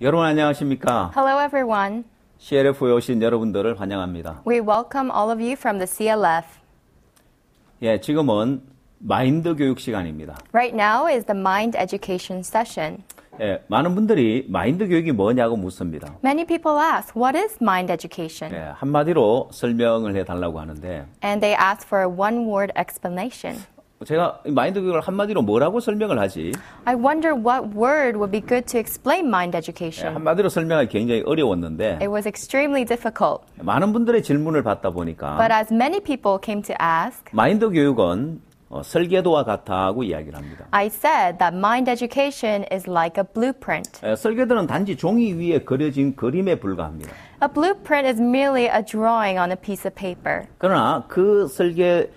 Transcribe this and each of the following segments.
여러분 안녕하십니까? Hello everyone. CLF에 오신 여러분들을 환영합니다. We welcome all of you from the CLF. 예, 지금은 마인드 교육 시간입니다. Right now is the mind education session. 예, 많은 분들이 마인드 교육이 뭐냐고 묻습니다. Many people ask, what is mind education? 예, 한마디로 설명을 해 달라고 하는데 And they ask for a one word explanation. 제가 마인드 교육을 한마디로 뭐라고 설명을 하지? I wonder what word would be good to explain mind education. 한마디로 설명하기 굉장히 어려웠는데. It was extremely difficult. 많은 분들의 질문을 받다 보니까. But as many people came to ask. 마인드 교육은 어, 설계도와 같다고 이야기를 합니다. I said that mind education is like a blueprint. 에, 설계도는 단지 종이 위에 그려진 그림에 불과합니다. A blueprint is merely a drawing on a piece of paper. 그러나 그 설계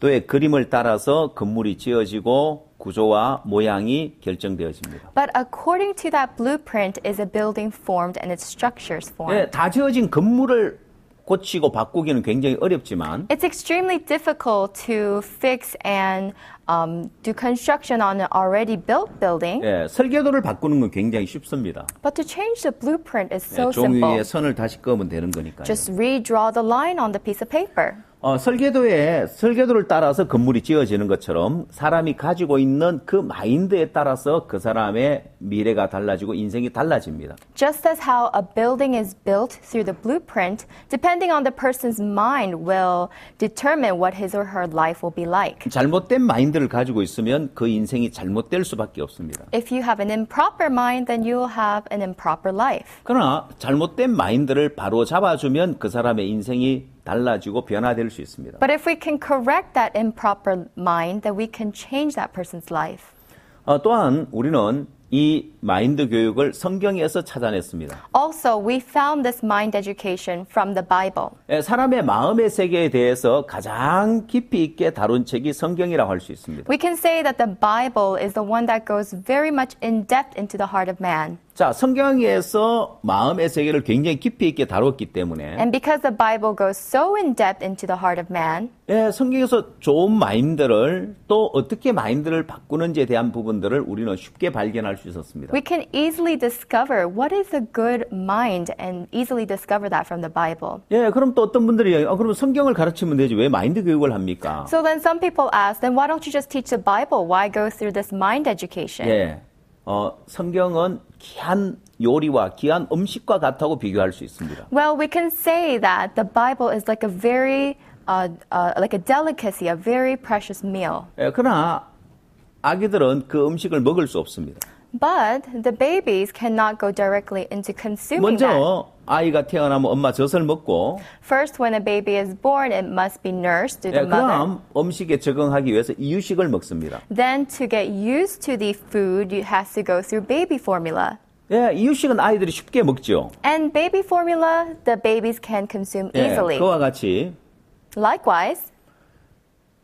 또의 그림을 따라서 건물이 지어지고 구조와 모양이 결정되어집니다. But according to that blueprint is a building formed and its structures formed. 네, 다 지어진 건물을 고치고 바꾸기는 굉장히 어렵지만 It's extremely difficult to fix and um, do construction on an already built building. 예, 설계도를 바꾸는 건 굉장히 쉽습니다. But to change the blueprint is so 예, 종이에 simple. 선을 다시 끄면 되는 거니까요. Just redraw the line on the piece of paper. 어, 설계도에 설계도를 따라서 건물이 지어지는 것처럼 사람이 가지고 있는 그 마인드에 따라서 그 사람의 미래가 달라지고 인생이 달라집니다. Just as how a building is built through the blueprint, depending on the person's mind will determine what his or her life will be like. 잘못된 마인드를 가지고 있으면 그 인생이 잘못될 수밖에 없습니다. If you have an improper mind, then you will have an improper life. 그러나 잘못된 마인드를 바로 잡아주면 그 사람의 인생이 달라지고 변화될 수 있습니다. But if we can correct that improper mind, then we can change that person's life. 어, 또한 우리는 이 마인드 교육을 성경에서 찾아냈습니다. Also, we found this mind education from the Bible. 사람의 마음의 세계에 대해서 가장 깊이 있게 다룬 책이 성경이라고 할 수 있습니다. We can say that the Bible is the one that goes very much in depth into the heart of man. 자, 성경에서 마음의 세계를 굉장히 깊이 있게 다뤘기 때문에 And because the Bible goes so in depth into the heart of man. 예, 성경에서 좋은 마인드를 또 어떻게 마인드를 바꾸는지에 대한 부분들을 우리는 쉽게 발견할 수 있었습니다. We can easily discover what is a good mind and easily discover that from the Bible. 예, 그럼 또 어떤 분들이 아, 그럼 성경을 가르치면 되지 왜 마인드 교육을 합니까? So then some people ask, then why don't you just teach the Bible? Why go through this mind education? 예. 어, 성경은 귀한 요리와 귀한 음식과 같다고 비교할 수 있습니다. Well, we can say that the Bible is like a very uh, uh, like a delicacy, a very precious meal. 예, 그러나 아기들은 그 음식을 먹을 수 없습니다. But the babies cannot go directly into consuming 먼저 that. 아이가 태어나면 엄마 젖을 먹고 First when a baby is born it must be nursed to the 예, mother. 그럼 음식에 적응하기 위해서 이유식을 먹습니다. Then to get used to the food it has to go through baby formula. 예, 이유식은 아이들이 쉽게 먹죠. And baby formula the babies can consume 예, easily. 그와 같이 Likewise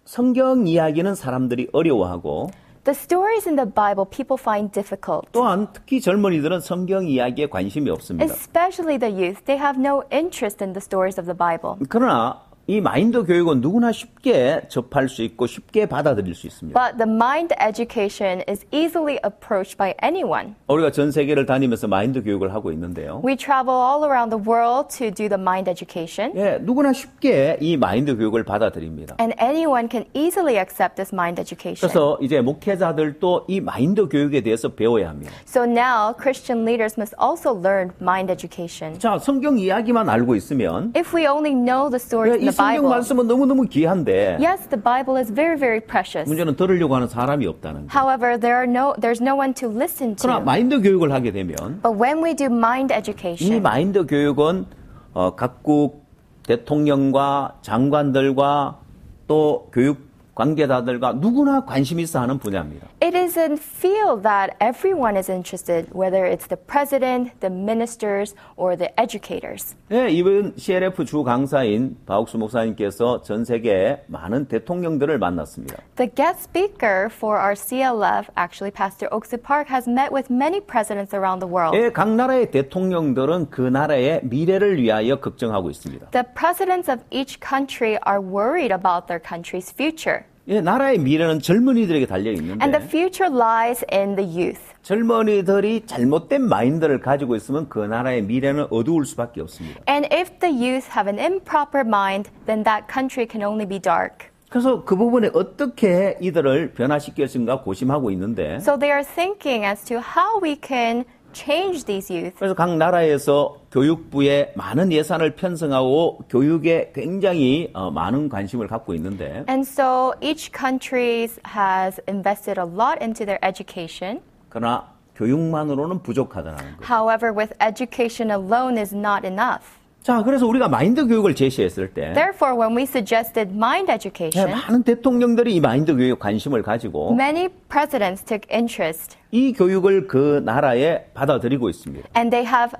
성경 이야기는 사람들이 어려워하고 the stories in the Bible people find difficult. 또한 특히 젊은이들은 성경 이야기에 관심이 없습니다. Especially the youth, they have no interest in the stories of the Bible. 그러나 이 마인드 교육은 누구나 쉽게 접할 수 있고 쉽게 받아들일 수 있습니다. But the mind education is easily approached by anyone. 우리가 전 세계를 다니면서 마인드 교육을 하고 있는데요. We travel all around the world to do the mind education. 예, 누구나 쉽게 이 마인드 교육을 받아들입니다. And anyone can easily accept this mind education. 그래서 이제 목회자들도 이 마인드 교육에 대해서 배워야 합니다. So now Christian leaders must also learn mind education. 자, 성경 이야기만 알고 있으면 if we only know the stories 예, in the 성경 말씀은 너무너무 귀한데. Yes, the Bible is very very precious. 문제는 들으려고 하는 사람이 없다는 거. However, there are no there's no one to listen to. 그러나 마인드 교육을 하게 되면 But when we do mind education. 이 마인드 교육은 어, 각국 대통령과 장관들과 또 교육 관계자들과 누구나 관심 있어 하는 분야입니다. It is a field that everyone is interested, whether it's the president, the ministers, or the educators. 네, 이번 CLF 주 강사인 바옥수 목사님께서 전 세계 많은 대통령들을 만났습니다. The guest speaker for our CLF, actually Pastor Oaksley Park, has met with many presidents around the world. 네, 각 나라의 대통령들은 그 나라의 미래를 위하여 걱정하고 있습니다. The presidents of each country are worried about their country's future. 예, 나라의 미래는 젊은이들에게 달려 있는데. And the future lies in the youth. 젊은이들이 잘못된 마인드를 가지고 있으면 그 나라의 미래는 어두울 수밖에 없습니다. And if the youth have an improper mind, then that country can only be dark. 그래서 그 부분에 어떻게 이들을 변화시킬 수인가 고심하고 있는데. So they are thinking as to how we can change these youth. 그래서 각 나라에서 교육부에 많은 예산을 편성하고 교육에 굉장히 어, 많은 관심을 갖고 있는데. And so each country has invested a lot into their education. 그러나 교육만으로는 부족하다는 However, with education alone is not enough. 자, 그래서 우리가 마인드 교육을 제시했을 때 Therefore when we suggested mind education 많은 대통령들이 이 마인드 교육 관심을 가지고 Many presidents took interest 이 교육을 그 나라에 받아들이고 있습니다. And they have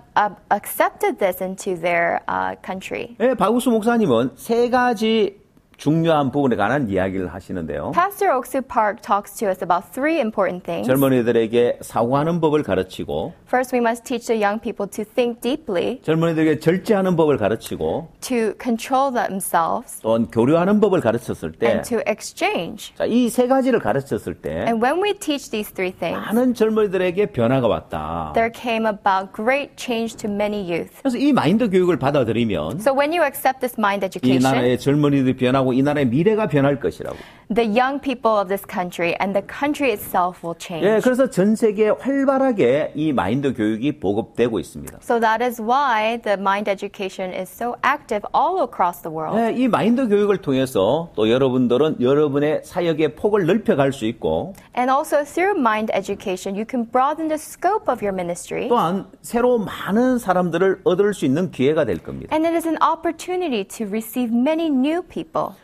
accepted this into their country. 예, 바우스 목사님은 세 가지 중요한 부분에 관한 이야기를 하시는데요. Pastor Oksu Park talks to us about three important things. 젊은이들에게 사고하는 법을 가르치고 First we must teach the young people to think deeply. 젊은이들에게 절제하는 법을 가르치고 to control themselves. 또한 교류하는 법을 가르쳤을 때 and to exchange. 자, 이세 가지를 가르쳤을 때 And when we teach these three things. 많은 젊은이들에게 변화가 왔다. There came about great change to many youth. 그래서 이 마인드 교육을 받아들이면 So when you accept this mind education. 이 나라의 젊은이들이 변화 변하고 이 나라의 미래가 변할 것이라고. The young people of this country and the country itself will change. 예, 그래서 전 세계에 활발하게 이 마인드 교육이 보급되고 있습니다. So that is why the mind education is so active all across the world. 예, 이 마인드 교육을 통해서 또 여러분들은 여러분의 사역의 폭을 넓혀갈 수 있고 And also through mind education you can broaden the scope of your ministry. 또한 새로 많은 사람들을 얻을 수 있는 기회가 될 겁니다. And it is an opportunity to receive many new people.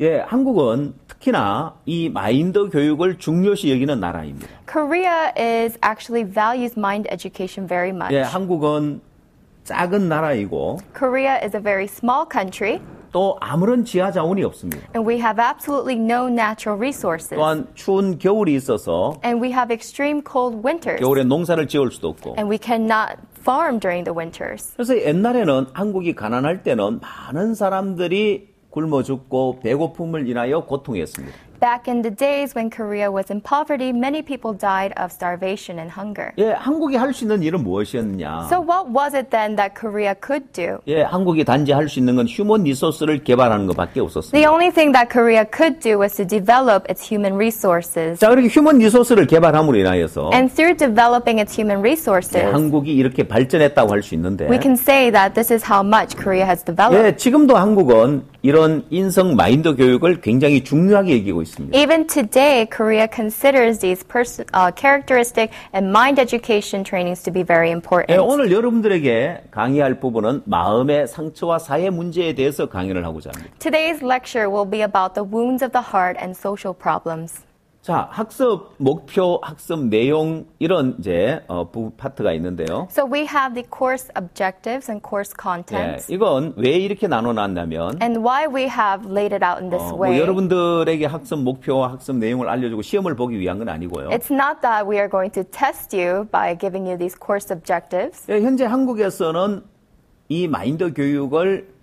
예, 한국은 특히나 이 마인드 교육을 중요시 여기는 나라입니다. Korea is actually values mind education very much. 예, 한국은 작은 나라이고 Korea is a very small country. 또 아무런 지하 자원이 없습니다. And we have absolutely no natural resources. 또한 추운 겨울이 있어서 And we have extreme cold winters. 겨울에 농사를 지을 수도 없고 And we cannot farm during the winters. 그래서 옛날에는 한국이 가난할 때는 많은 사람들이 굶어 죽고 배고픔을 인하여 고통했습니다. Back in the days when Korea was in poverty, many people died of starvation and hunger. 예, 한국이 할 수 있는 일은 무엇이었느냐? So what was it then that Korea could do? 예, 한국이 단지 할 수 있는 건 휴먼 리소스를 개발하는 것밖에 없었습니다. The only thing that Korea could do was to develop its human resources. 자, 그렇게 휴먼 리소스를 개발함으로 인하여서 And through developing its human resources, 예, 한국이 이렇게 발전했다고 할 수 있는데 We can say that this is how much Korea has developed. 예, 지금도 한국은 이런 인성 마인드 교육을 굉장히 중요하게 여기고 있습니다. Even today, Korea considers these person, uh, characteristic and mind education trainings to be very important. 예, 오늘 여러분들에게 강의할 부분은 마음의 상처와 사회 문제에 대해서 강의를 하고자 합니다. Today's lecture will be about the wounds of the heart and social problems. 자, 학습 목표, 학습 내용 이런 이제 어, 파트가 있는데요. So we have the course objectives and course contents. 예, 이건 왜 이렇게 나눠 놨냐면 And why we have laid it out in this 어, 뭐 way. 여러분들에게 학습 목표와 학습 내용을 알려 주고 시험을 보기 위한 건 아니고요. It's not that we are going to test you by giving you these course objectives. 예, 현재 한국에서는 이 마인드 교육을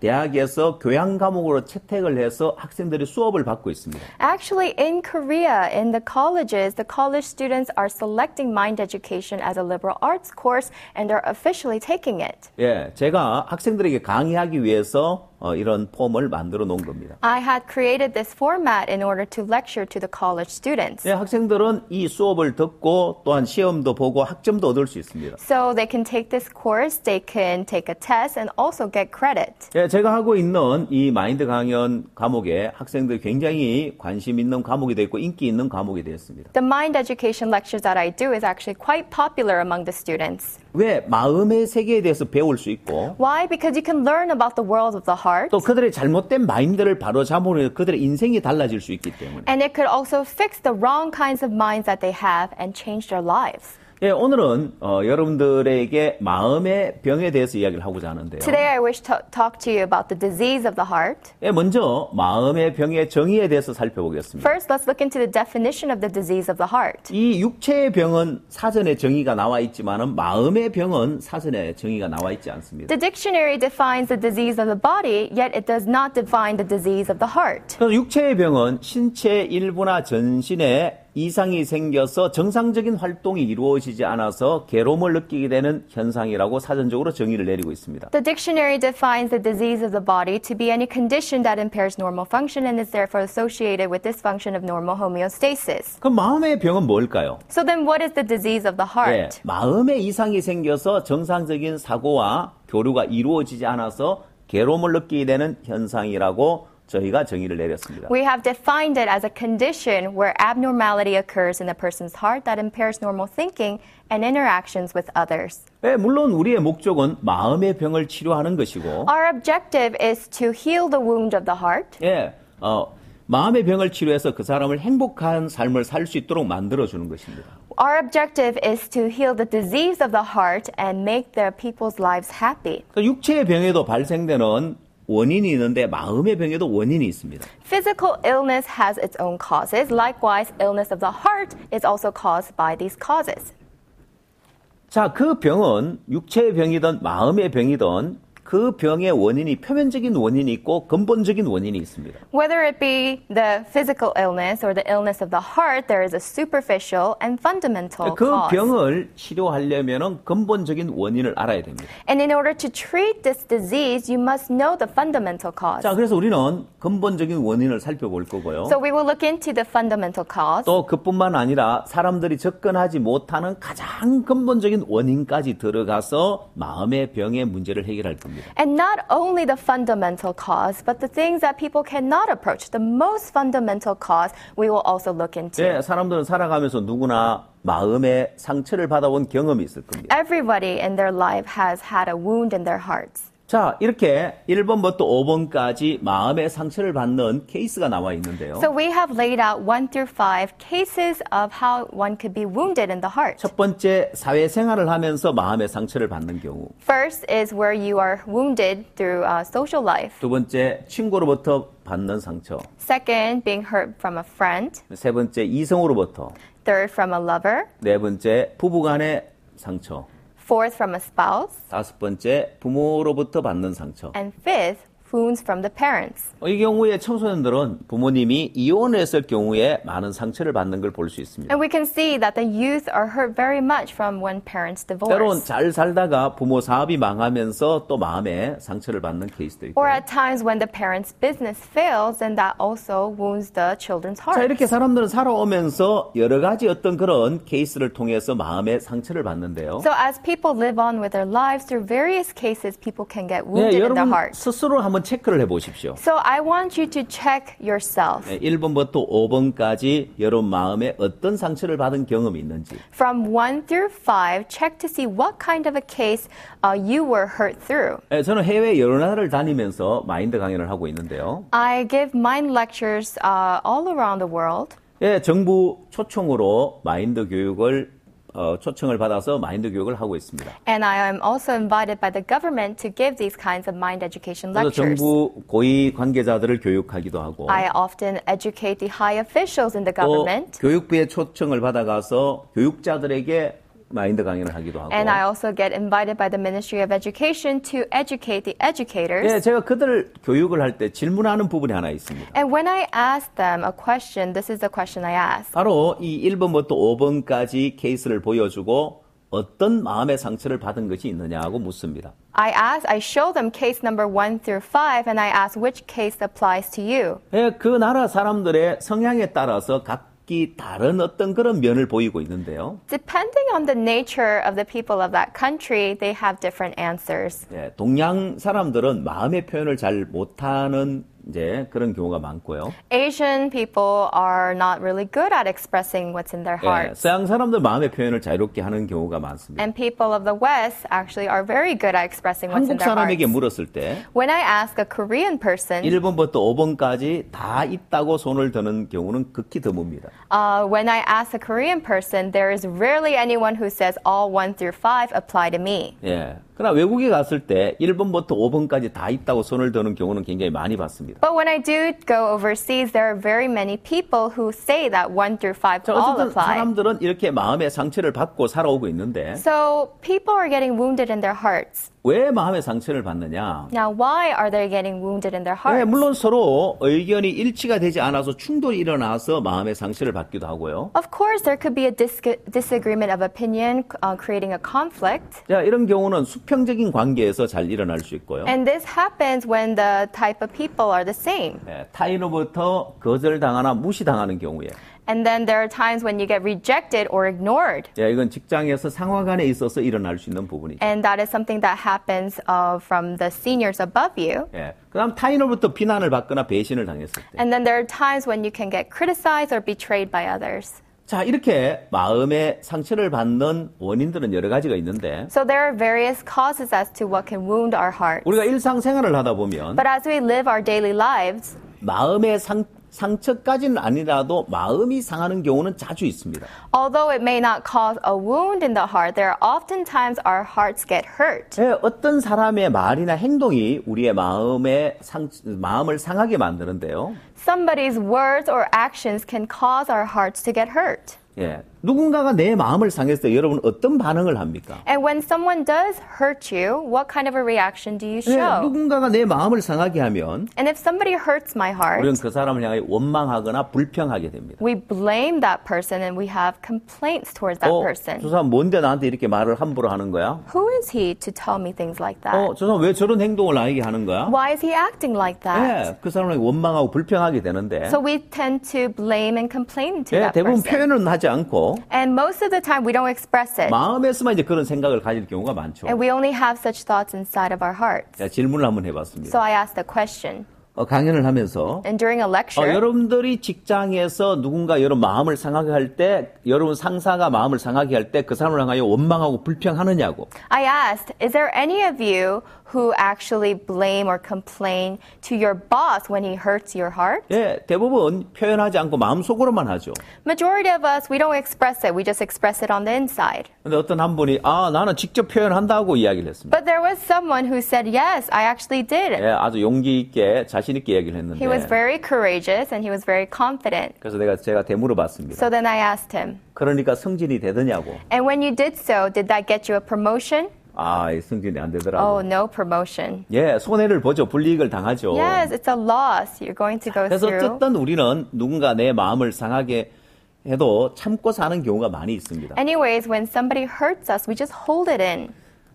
대학에서 교양 과목으로 채택을 해서 학생들이 수업을 받고 있습니다. Actually, in Korea, in the colleges, the college students are selecting mind education as a liberal arts course and are officially taking it. 예, 제가 학생들에게 강의하기 위해서 어, 이런 폼을 만들어 놓은 겁니다. I had created this format in order to lecture to the college students. 예, 학생들은 이 수업을 듣고 또한 시험도 보고 학점도 얻을 수 있습니다. So they can take this course, they can take a test and also get credit. 제가 하고 있는 이 마인드 강연 과목에 학생들 굉장히 관심 있는 과목이 되고 인기 있는 과목이 되었습니다. The mind education lectures that I do is actually quite popular among the students. 왜 마음의 세계에 대해서 배울 수 있고 Why? Because you can learn about the world of the heart. 또 그들의 잘못된 마인드를 바로 잡으로 그들의 인생이 달라질 수 있기 때문에 And it could also fix the wrong kinds of minds that they have and change their lives. 예, 오늘은 어, 여러분들에게 마음의 병에 대해서 이야기를 하고자 하는데요. Today I wish to talk to you about the disease of the heart. 예, 먼저 마음의 병의 정의에 대해서 살펴보겠습니다. First, let's look into the definition of the disease of the heart. 이 육체의 병은 사전에 정의가 나와 있지만은 마음의 병은 사전에 정의가 나와 있지 않습니다. The dictionary defines the disease of the body, yet it does not define the disease of the heart. 육체의 병은 신체 일부나 전신에 이상이 생겨서 정상적인 활동이 이루어지지 않아서 괴로움을 느끼게 되는 현상이라고 사전적으로 정의를 내리고 있습니다. The dictionary defines the disease of the body to be any condition that impairs normal function and is therefore associated with dysfunction of normal homeostasis. 그럼 마음의 병은 뭘까요? So then what is the disease of the heart? 네, 마음에 이상이 생겨서 정상적인 사고와 교류가 이루어지지 않아서 괴로움을 느끼게 되는 현상이라고 저희가 정의를 내렸습니다. We have defined it as a condition where abnormality occurs in a person's heart that impairs normal thinking and interactions with others. 네, 물론 우리의 목적은 마음의 병을 치료하는 것이고 Our objective is to heal the wound of the heart. 예. 어, 마음의 병을 치료해서 그 사람을 행복한 삶을 살 수 있도록 만들어 주는 것입니다. Our objective is to heal the disease of the heart and make their people's lives happy. 육체의 병에도 발생되는 원인이 있는데 마음의 병에도 원인이 있습니다. Physical illness has its own causes. Likewise, illness of the heart is also caused by these causes. 자, 그 병은 육체의 병이든 마음의 병이든 그 병의 원인이 표면적인 원인이 있고 근본적인 원인이 있습니다. Whether it be the physical illness or the illness of the heart, there is a superficial and fundamental 그 cause. 그 병을 치료하려면 근본적인 원인을 알아야 됩니다. And in order to treat this disease, you must know the fundamental cause. 자, 그래서 우리는 근본적인 원인을 살펴볼 거고요. So we will look into the fundamental cause. 또 그뿐만 아니라 사람들이 접근하지 못하는 가장 근본적인 원인까지 들어가서 마음의 병의 문제를 해결할 겁니다. And not only the fundamental cause, but the things that people cannot approach, the most fundamental cause, we will also look into. 예, 사람들은 살아가면서 누구나 마음에 상처를 받아온 경험이 있을 겁니다. Everybody in their life has had a wound in their hearts. 자, 이렇게 1번부터 5번까지 마음의 상처를 받는 케이스가 나와 있는데요. So we have laid out 1 through 5 cases of how one could be wounded in the heart. 첫 번째, 사회 생활을 하면서 마음의 상처를 받는 경우. First is where you are wounded through uh, social life. 두 번째, 친구로부터 받는 상처. Second, being hurt from a friend. 세 번째, 이성으로부터. Third, from a lover. 네 번째, 부부간의 상처. Fourth, from a spouse. 다섯 번째, 부모로부터 받는 상처. And fifth, wounds from the parents. 이 경우에 청소년들은 부모님이 이혼했을 경우에 많은 상처를 받는 걸 볼 수 있습니다. And we can see that the youth are hurt very much from when parents divorce. 때론 잘 살다가 부모 사업이 망하면서 또 마음에 상처를 받는 케이스도 있고. Or at times when the parents' business fails, and that also wounds the children's heart. 자 이렇게 사람들은 살아오면서 여러 가지 어떤 그런 케이스를 통해서 마음에 상처를 받는데요. So as people live on with their lives through various cases, people can get wounded 네, in their heart. 스스로 한번 한번 체크를 해보십시오. So I want you to check yourself. 1번부터 5번까지 여러분 마음에 어떤 상처를 받은 경험이 있는지. From 1 through 5, check to see what kind of a case uh, you were hurt through. 저는 해외 여러 나라를 다니면서 마인드 강연을 하고 있는데요. I give mind lectures uh, all around the world. 예, 정부 초청으로 마인드 교육을 어, 초청을 받아서 마인드 교육을 하고 있습니다. And I am also invited by the government to give these kinds of mind education lectures. 정부 고위 관계자들을 교육하기도 하고. I often educate the high officials in the government. 또 교육부의 초청을 받아가서 교육자들에게 마인드 강의를 하기도 하고. And I also get invited by the Ministry of Education to educate the educators. 예, 제가 그들 교육을 할 때 질문하는 부분이 하나 있습니다. And when I ask them a question, this is the question I ask. 바로 이 1번부터 5번까지 케이스를 보여주고 어떤 마음의 상처를 받은 것이 있느냐고 묻습니다. I ask, I show them case number 1 through 5 and I ask which case applies to you. 예, 그 나라 사람들의 성향에 따라서 각 각기 다른 어떤 그런 면을 보이고 있는데요. Depending on the nature of the people of that country, they have different answers. 예, 동양 사람들은 마음의 표현을 잘 못하는 이제 그런 경우가 많고요. Asian people are not really good at expressing what's in their heart. 예, 서양 사람들 마음의 표현을 자유롭게 하는 경우가 많습니다. And people of the West actually are very good at expressing what's in their heart. 한국 사람에게 물었을 때 When I ask a Korean person 1번부터 5번까지 다 있다고 손을 드는 경우는 극히 드뭅니다. Uh, when I ask a Korean person there is rarely anyone who says all 1 through 5 apply to me. 예. 그러나 외국에 갔을 때 1번부터 5번까지 다 있다고 손을 드는 경우는 굉장히 많이 봤습니다. But when I do go overseas, there are very many people who say that 1 through 5 자, all apply. 사람들은 이렇게 마음의 상처를 받고 살아오고 있는데. So people are getting wounded in their hearts. 왜 마음의 상처를 받느냐? Now why are they getting wounded in their hearts? 네, 물론 서로 의견이 일치가 되지 않아서 충돌이 일어나서 마음의 상처를 받기도 하고요. Of course, there could be a dis disagreement of opinion, uh, creating a conflict. 자, 이런 경우는 수평적인 관계에서 잘 일어날 수 있고요. And this happens when the type of people are the same. 네, 타인으로부터 거절당하나 무시당하는 경우에. And then there are times when you get rejected or ignored. 예, 이건 직장에서 상하관에 있어서 일어날 수 있는 부분이죠. And that is something that happens uh, from the seniors above you. 예, 그다음 타인으로부터 비난을 받거나 배신을 당했을 때. And then there are times when you can get criticized or betrayed by others. 자, 이렇게 마음의 상처를 받는 원인들은 여러 가지가 있는데. So there are various causes as to what can wound our heart. 우리가 일상생활을 하다 보면 But as we live our daily lives, 마음의 상 상처까지는 아니라도 마음이 상하는 경우는 자주 있습니다. Although it may not cause a wound in the heart, there are often times our hearts get hurt. 예, 어떤 사람의 말이나 행동이 우리의 마음에 상, 마음을 상하게 만드는데요. Somebody's words or actions can cause our hearts to get hurt. 예. 누군가가 내 마음을 상했을 때 여러분 어떤 반응을 합니까? And when someone does hurt you, what kind of a reaction do you show? 예, 누군가가 내 마음을 상하게 하면 And if somebody hurts my heart, 우리는 그 사람을 향해 원망하거나 불평하게 됩니다. We blame that person and we have complaints towards that 어, person. 저 사람 뭔데 나한테 이렇게 말을 함부로 하는 거야? Who is he to tell me things like that? 어, 저 사람 왜 저런 행동을 나에게 하는 거야? Why is he acting like that? 예, 그 사람을 원망하고 불평하게 되는데. So we tend to blame and complain to 예, that 대부분 person. 표현은 하지 표현하지 않고 And most of the time we don't express it. 마음에서만 이제 그런 생각을 가질 경우가 많죠. And we only have such thoughts inside of our hearts. 자, 질문을 한번 해봤습니다. So I asked a question. 어, 강연을 하면서 And during a lecture, 어, 여러분들이 직장에서 누군가 여러분 마음을 상하게 할때 여러분 상사가 마음을 상하게 할때그 사람을 향하여 원망하고 불평하느냐고 I asked, is there any of you who actually blame or complain to your boss when he hurts your heart? 예, 대부분 표현하지 않고 마음속으로만 하죠. Majority of us we don't express it. We just express it on the inside. 근데 어떤 한 분이 아, 나는 직접 표현한다고 이야기를 했습니다. But there was someone who said, "Yes, I actually did." 예, 아주 용기 있게 자신 있게 이야기를 했는데. He was very courageous and he was very confident. 그래서 내가 제가 대물어 봤습니다. So then I asked him. 그러니까 승진이 되더냐고. And when you did so, did that get you a promotion? 아, 승진이 안 되더라고. Oh, no promotion. 예, 손해를 보죠. 불이익을 당하죠. Yes, it's a loss you're going to go 그래서 through. 그래서 어쨌든 우리는 누군가 내 마음을 상하게 해도 참고 사는 경우가 많이 있습니다. Anyways, when somebody hurts us, we just hold it in.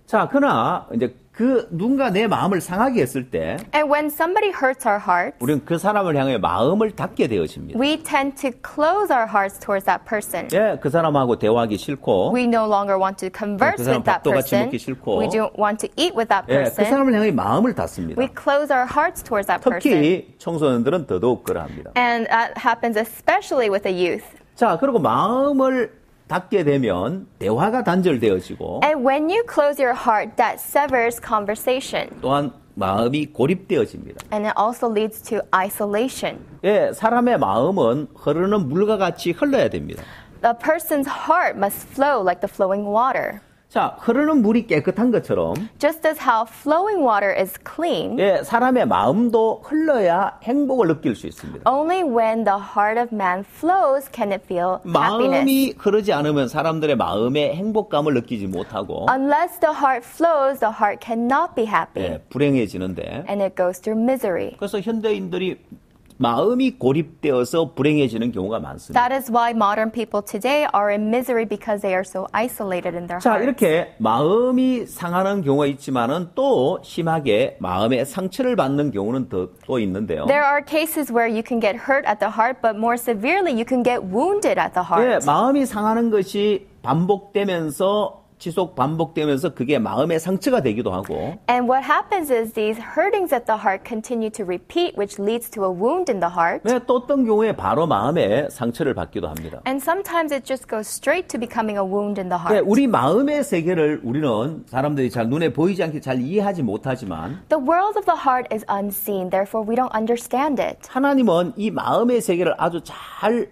자, 그러나 이제 그 누군가 내 마음을 상하게 했을 때 And when somebody hurts our hearts, 우리는 그 사람을 향해 마음을 닫게 되어집니다. we tend to close our hearts towards that person. 예, 그 사람하고 대화하기 싫고 We no longer want to 그 converse 사람 with that 밥도 같이 person. 먹기 싫고. We don't want to eat with that 예, 그 person. 사람을 향해 마음을 닫습니다. We close our hearts towards that person. 특히 청소년들은 더더욱 그러합니다. And that happens especially with the youth. 자, 그리고 마음을 닫게 되면 대화가 단절되어지고 And when you close your heart, that severs conversation. 또한 마음이 고립되어집니다. And it also leads to isolation. 예, 사람의 마음은 흐르는 물과 같이 흘러야 됩니다. A person's heart must flow like the flowing water. 자, 흐르는 물이 깨끗한 것처럼 Just as how flowing water is clean. 예, 사람의 마음도 흘러야 행복을 느낄 수 있습니다. Only when the heart of man flows can it feel happiness. 마음이 흐르지 않으면 사람들의 마음에 행복감을 느끼지 못하고 Unless the heart flows, the heart cannot be happy. 예, 불행해지는데 And it goes through misery. 그래서 현대인들이 마음이 고립되어서 불행해지는 경우가 많습니다. That is why modern people today are in misery because they are so isolated in their hearts. 자, 이렇게 마음이 상하는 경우가 있지만은 또 심하게 마음의 상처를 받는 경우는 더, 또 있는데요. There are cases where you can get hurt at the heart but more severely you can get wounded at the heart. 네, 마음이 상하는 것이 반복되면서 지속 반복되면서 그게 마음의 상처가 되기도 하고. And what happens is these hurtings at the heart continue to repeat, which leads to a wound in the heart. 네, 또 어떤 경우에 바로 마음에 상처를 받기도 합니다. And sometimes it just goes straight to becoming a wound in the heart. 네, 우리 마음의 세계를 우리는 사람들이 잘 눈에 보이지 않게 잘 이해하지 못하지만. The world of the heart is unseen, therefore we don't understand it. 하나님은 이 마음의 세계를 아주 잘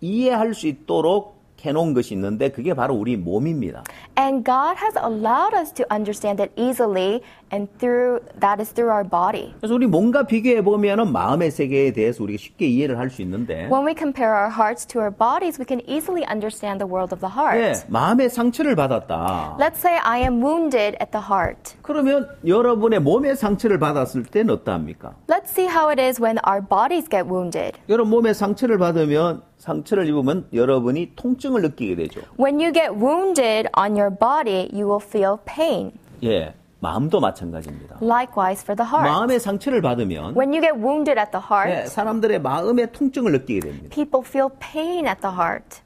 이해할 수 있도록 해놓은 것이 있는데 그게 바로 우리 몸입니다. And God has allowed us to understand it easily, and through that is through our body. 그래서 우리 몸과 비교해 보면은 마음의 세계에 대해서 우리가 쉽게 이해를 할 있는데. When we compare our hearts to our bodies, we can easily understand the world of the heart. 예, 마음의 상처를 받았다. Let's say I am wounded at the heart. 그러면 여러분의 몸의 상처를 받았을 때는 어떠합니까? Let's see how it is when our bodies get wounded. 여러분 몸의 상처를 받으면 상처를 입으면 여러분이 통증을 느끼게 되죠. When you get wounded on your your body you will feel pain. 예. 마음도 마찬가지입니다. Likewise for the heart. 마음의 상처를 받으면 When you get wounded at the heart, 네, 사람들의 마음의 통증을 느끼게 됩니다. People feel pain at the heart.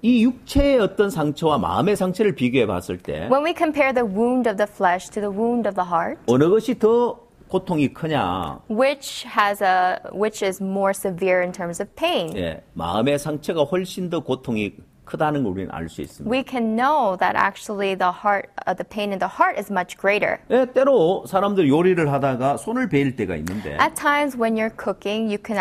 이 육체의 어떤 상처와 마음의 상처를 비교해 봤을 때 When we compare the wound of the flesh to the wound of the heart, 어느 것이 더 고통이 크냐? Which has a which is more severe in terms of pain? 예, 마음의 상처가 훨씬 더 고통이 크다는 걸 우리는 있습니다. We can know that actually the heart, uh, the pain in the heart is much greater. 예, 때로 사람들 요리를 하다가 손을 베일 때가 있는데. At times when you're cooking, you can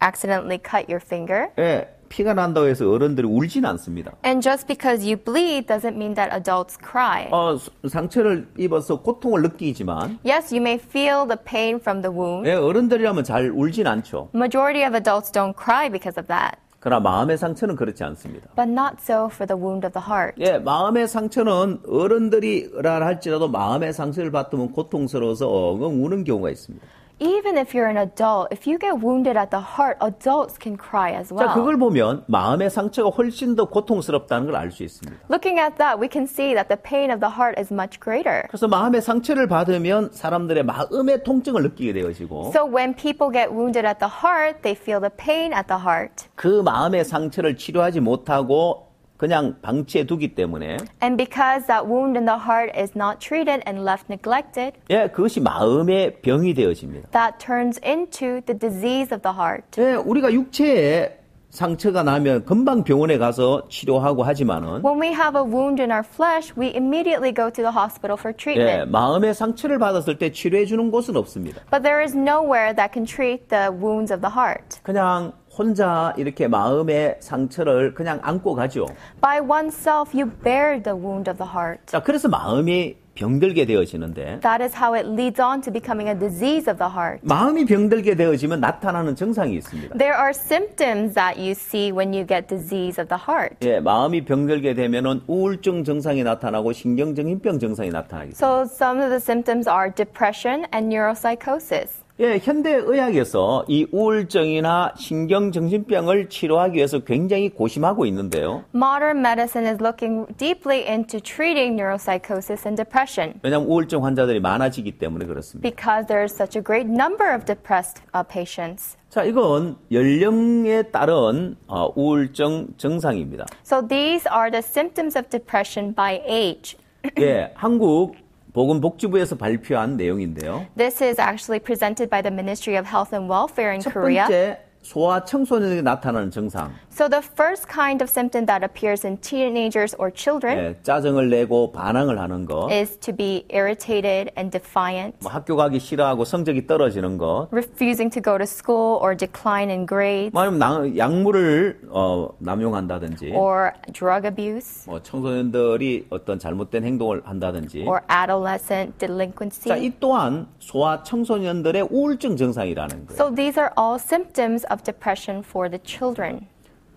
accidentally cut your finger. 예, 피가 난다고 해서 어른들이 울진 않습니다. And just because you bleed doesn't mean that adults cry. 어, 상처를 입어서 고통을 느끼지만 Yes, you may feel the pain from the wound. 예, 어른들이라면 잘 울진 않죠. Majority of adults don't cry because of that. 그러나 마음의 상처는 그렇지 않습니다. But not so for the wound of the heart. 예, 마음의 상처는 어른들이라 할지라도 마음의 상처를 받으면 고통스러워서 엉엉 우는 경우가 있습니다. even if you're an adult, if you get wounded at the heart, adults can cry as well. 자, 그걸 보면 마음의 상처가 훨씬 더 고통스럽다는 걸 알 수 있습니다. Looking at that, we can see that the pain of the heart is much greater. 그래서 마음의 상처를 받으면 사람들의 마음의 통증을 느끼게 되어지고. So when people get wounded at the heart, they feel the pain at the heart. 그 마음의 상처를 치료하지 못하고 그냥 방치해 두기 때문에 And because that wound in the heart is not treated and left neglected 예, 그것이 마음의 병이 되어집니다. that turns into the disease of the heart. 예, 우리가 육체에 상처가 나면 금방 병원에 가서 치료하고 하지만은 When we have a wound in our flesh, we immediately go to the hospital for treatment. 예, 마음의 상처를 받았을 때 치료해 주는 곳은 없습니다. But there is nowhere that can treat the wounds of the heart. 그냥 혼자 이렇게 마음의 상처를 그냥 안고 가죠. By oneself you bear the wound of the heart. 자, 그래서 마음이 병들게 되어지는데 That is how it leads on to becoming a disease of the heart. 마음이 병들게 되어지면 나타나는 증상이 있습니다. There are symptoms that you see when you get disease of the heart. 예, 마음이 병들게 되면은 우울증 증상이 나타나고 신경증, 힘병 증상이 나타나기. So some of the symptoms are depression and neuropsychosis. 예, 현대의학에서 이 우울증이나 신경정신병을 치료하기 위해서 굉장히 고심하고 있는데요. Modern medicine is looking deeply into treating neuropsychosis and depression. 왜냐하면 우울증 환자들이 많아지기 때문에 그렇습니다. Because there is such a great number of depressed patients. 자, 이건 연령에 따른 우울증 증상입니다. So these are the symptoms of depression by age. 예, 한국 보건복지부에서 발표한 내용인데요. This is actually presented by the Ministry of Health and Welfare in Korea. 첫 번째 소아 청소년에게 나타나는 증상. So the first kind of symptom that appears in teenagers or children 예, 짜증을 내고 반항을 하는 거. is to be irritated and defiant. 뭐 학교 가기 싫어하고 성적이 떨어지는 것. refusing to go to school or decline in grades. 뭐 아니면 약물을 어, 남용한다든지. or drug abuse. 뭐 청소년들이 어떤 잘못된 행동을 한다든지. or adolescent delinquency. 자, 이 또한 소아 청소년들의 우울증 증상이라는 거예요. So these are all symptoms of of depression for the children.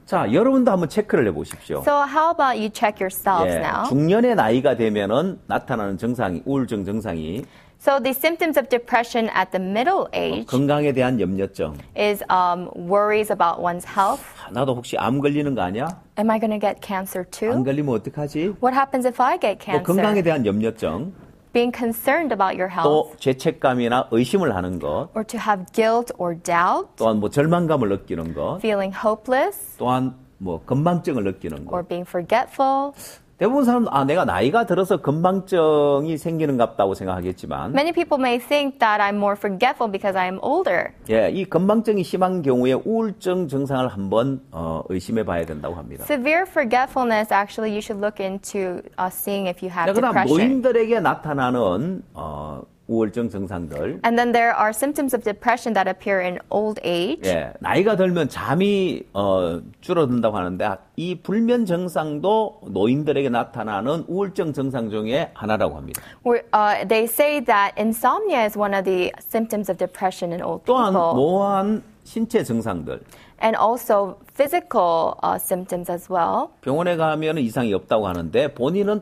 자, 여러분도 한번 체크를 해 보십시오. So how about you check yourselves 예, now? 중년의 나이가 되면은 나타나는 증상이 우울증 증상이 So the symptoms of depression at the middle age 건강에 대한 염려점 is um, worries about one's health. 나도 혹시 암 걸리는 거 아니야? Am I going to get cancer too? 안 걸리면 어떡하지? What happens if I get cancer? 뭐 건강에 대한 염려점 being concerned about your 또 health 죄책감이나 의심을 하는 것, or to have guilt or doubt, 또한 뭐 절망감을 느끼는 것, feeling hopeless 또한 뭐 건망증을 느끼는 것, or being forgetful. 대부분 사람 아 내가 나이가 들어서 건망증이 생기는 같다고 생각하겠지만 Many people may think that I'm more forgetful because I'm older. 예, 이 건망증이 심한 경우에 우울증 증상을 한번 어, 의심해 봐야 된다고 합니다. Severe forgetfulness actually you should look into uh, seeing if you have 그러나 depression. 그러나 노인들에게 나타나는 어 우울증 증상들. And then there are symptoms of depression that appear in old age. 예, 나이가 들면 잠이 어, 줄어든다고 하는데 이 불면 증상도 노인들에게 나타나는 우울증 증상 중에 하나라고 합니다. Where, uh, they say that insomnia is one of the symptoms of depression in old 또한 people. 또한 노안 신체 증상들. And also physical uh, symptoms as well. 병원에 가면 이상이 없다고 하는데 본인은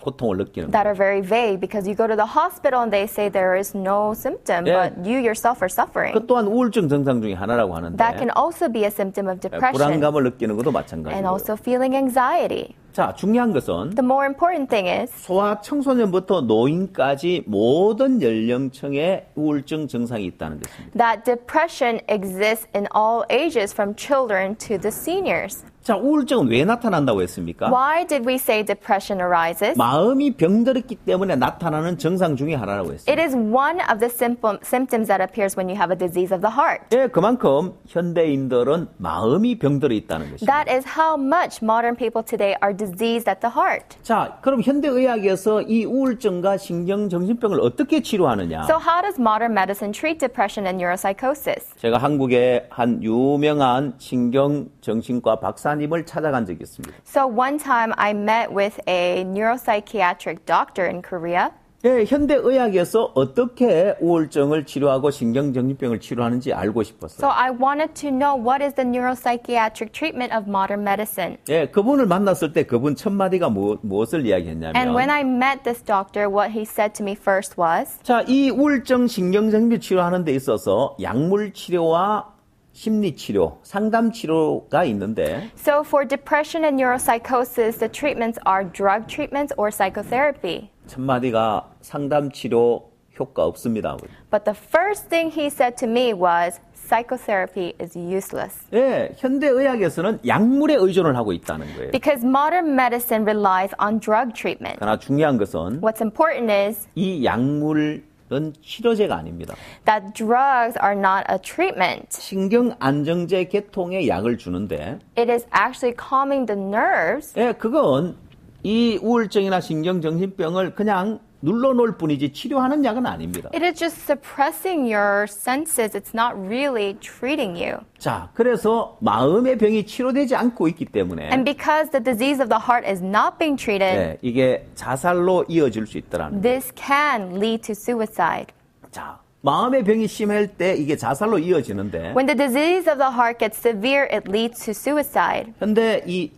고통을 느끼는 that are very vague because you go to the hospital and they say there is no symptom, 예. but you yourself are suffering. 그 또한 우울증 증상 중에 하나라고 하는데 That can also be a symptom of depression 불안감을 느끼는 것도 and also feeling anxiety. 자, 중요한 것은 The more important thing is 소아 청소년부터 노인까지 모든 연령층에 우울증 증상이 있다는 것입니다. that depression exists in all ages from children to the seniors. 자, 우울증은 왜 나타난다고 했습니까? Why did we say depression arises? 마음이 병들었기 때문에 나타나는 증상 중에 하나라고 했어요. It is one of the symptoms that appears when you have a disease of the heart. 예, 그만큼 현대인들은 마음이 병들어 있다는 것입니다. That is how much modern people today are diseased at the heart. 자, 그럼 현대 의학에서 이 우울증과 신경 정신병을 어떻게 치료하느냐? So how does modern medicine treat depression and neuropsychosis? 제가 한국의 한 유명한 신경 정신과 박사님 하나님을 찾아간 적이 있습니다. So one time I met with a neuropsychiatric doctor in Korea. 예, 현대 의학에서 어떻게 우울증을 치료하고 신경정신병을 치료하는지 알고 싶었어요. So I wanted to know what is the neuropsychiatric treatment of modern medicine. 예, 그분을 만났을 때 그분 첫 마디가 뭐, 무엇을 이야기했냐면 And when I met this doctor, what he said to me first was 자, 이 우울증 신경정신병 치료하는 데 있어서 약물 치료와 심리 치료, 상담 치료가 있는데. So for depression and neuropsychosis, the treatments are drug treatments or psychotherapy. 첫 마디가 상담 치료 효과 없습니다. But the first thing he said to me was psychotherapy is useless. 예, 현대 의학에서는 약물에 의존을 하고 있다는 거예요. Because modern medicine relies on drug treatment. 그러나 중요한 것은 What's important is 이 약물 이건 치료제가 아닙니다. That drugs are not a treatment. 신경 안정제 계통의 약을 주는데 It is actually calming the nerves. 예, 그건 이 우울증이나 신경정신병을 그냥 눌러놓을 뿐이지 치료하는 약은 아닙니다. It is just suppressing your senses. It's not really treating you. 자, 그래서 마음의 병이 치료되지 않고 있기 때문에 And because the disease of the heart is not being treated, 네, 이게 자살로 이어질 수 있더라는 This can lead to suicide. 자, 마음의 병이 심할 때 이게 자살로 이어지는데 When the disease of the heart gets severe, it leads to suicide. 근데 이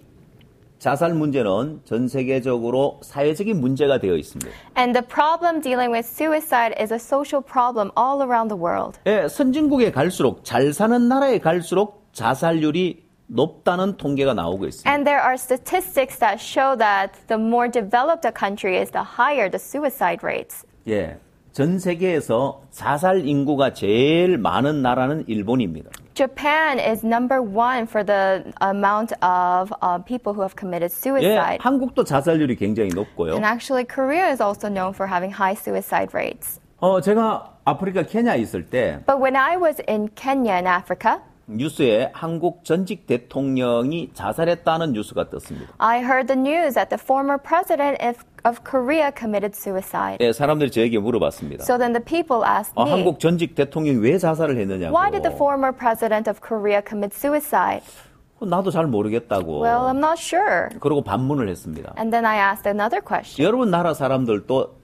자살 문제는 전 세계적으로 사회적인 문제가 되어 있습니다. And the problem dealing with suicide is a social problem all around the world. 예, 선진국에 갈수록 잘 사는 나라에 갈수록 자살률이 높다는 통계가 나오고 있습니다. And there are statistics that show that the more developed a country is, the higher the suicide rates. 예. 전 세계에서 자살 인구가 제일 많은 나라는 일본입니다. Japan is number one for the amount of uh, people who have committed suicide. 예, 한국도 자살률이 굉장히 높고요. And actually, Korea is also known for having high suicide rates. 어, 제가 아프리카 케냐 있을 때. But when I was in Kenya in Africa. 뉴스에 한국 전직 대통령이 자살했다는 뉴스가 떴습니다. I heard the news that the former president of Korea committed suicide. 네, 사람들이 저에게 물어봤습니다. So then the people asked me. 아, 한국 전직 대통령이 왜 자살을 했느냐고. Why did the former president of Korea commit suicide? 나도 잘 모르겠다고. Well, I'm not sure. 그리고 반문을 했습니다. And then I asked another question. 여러분 나라 사람들도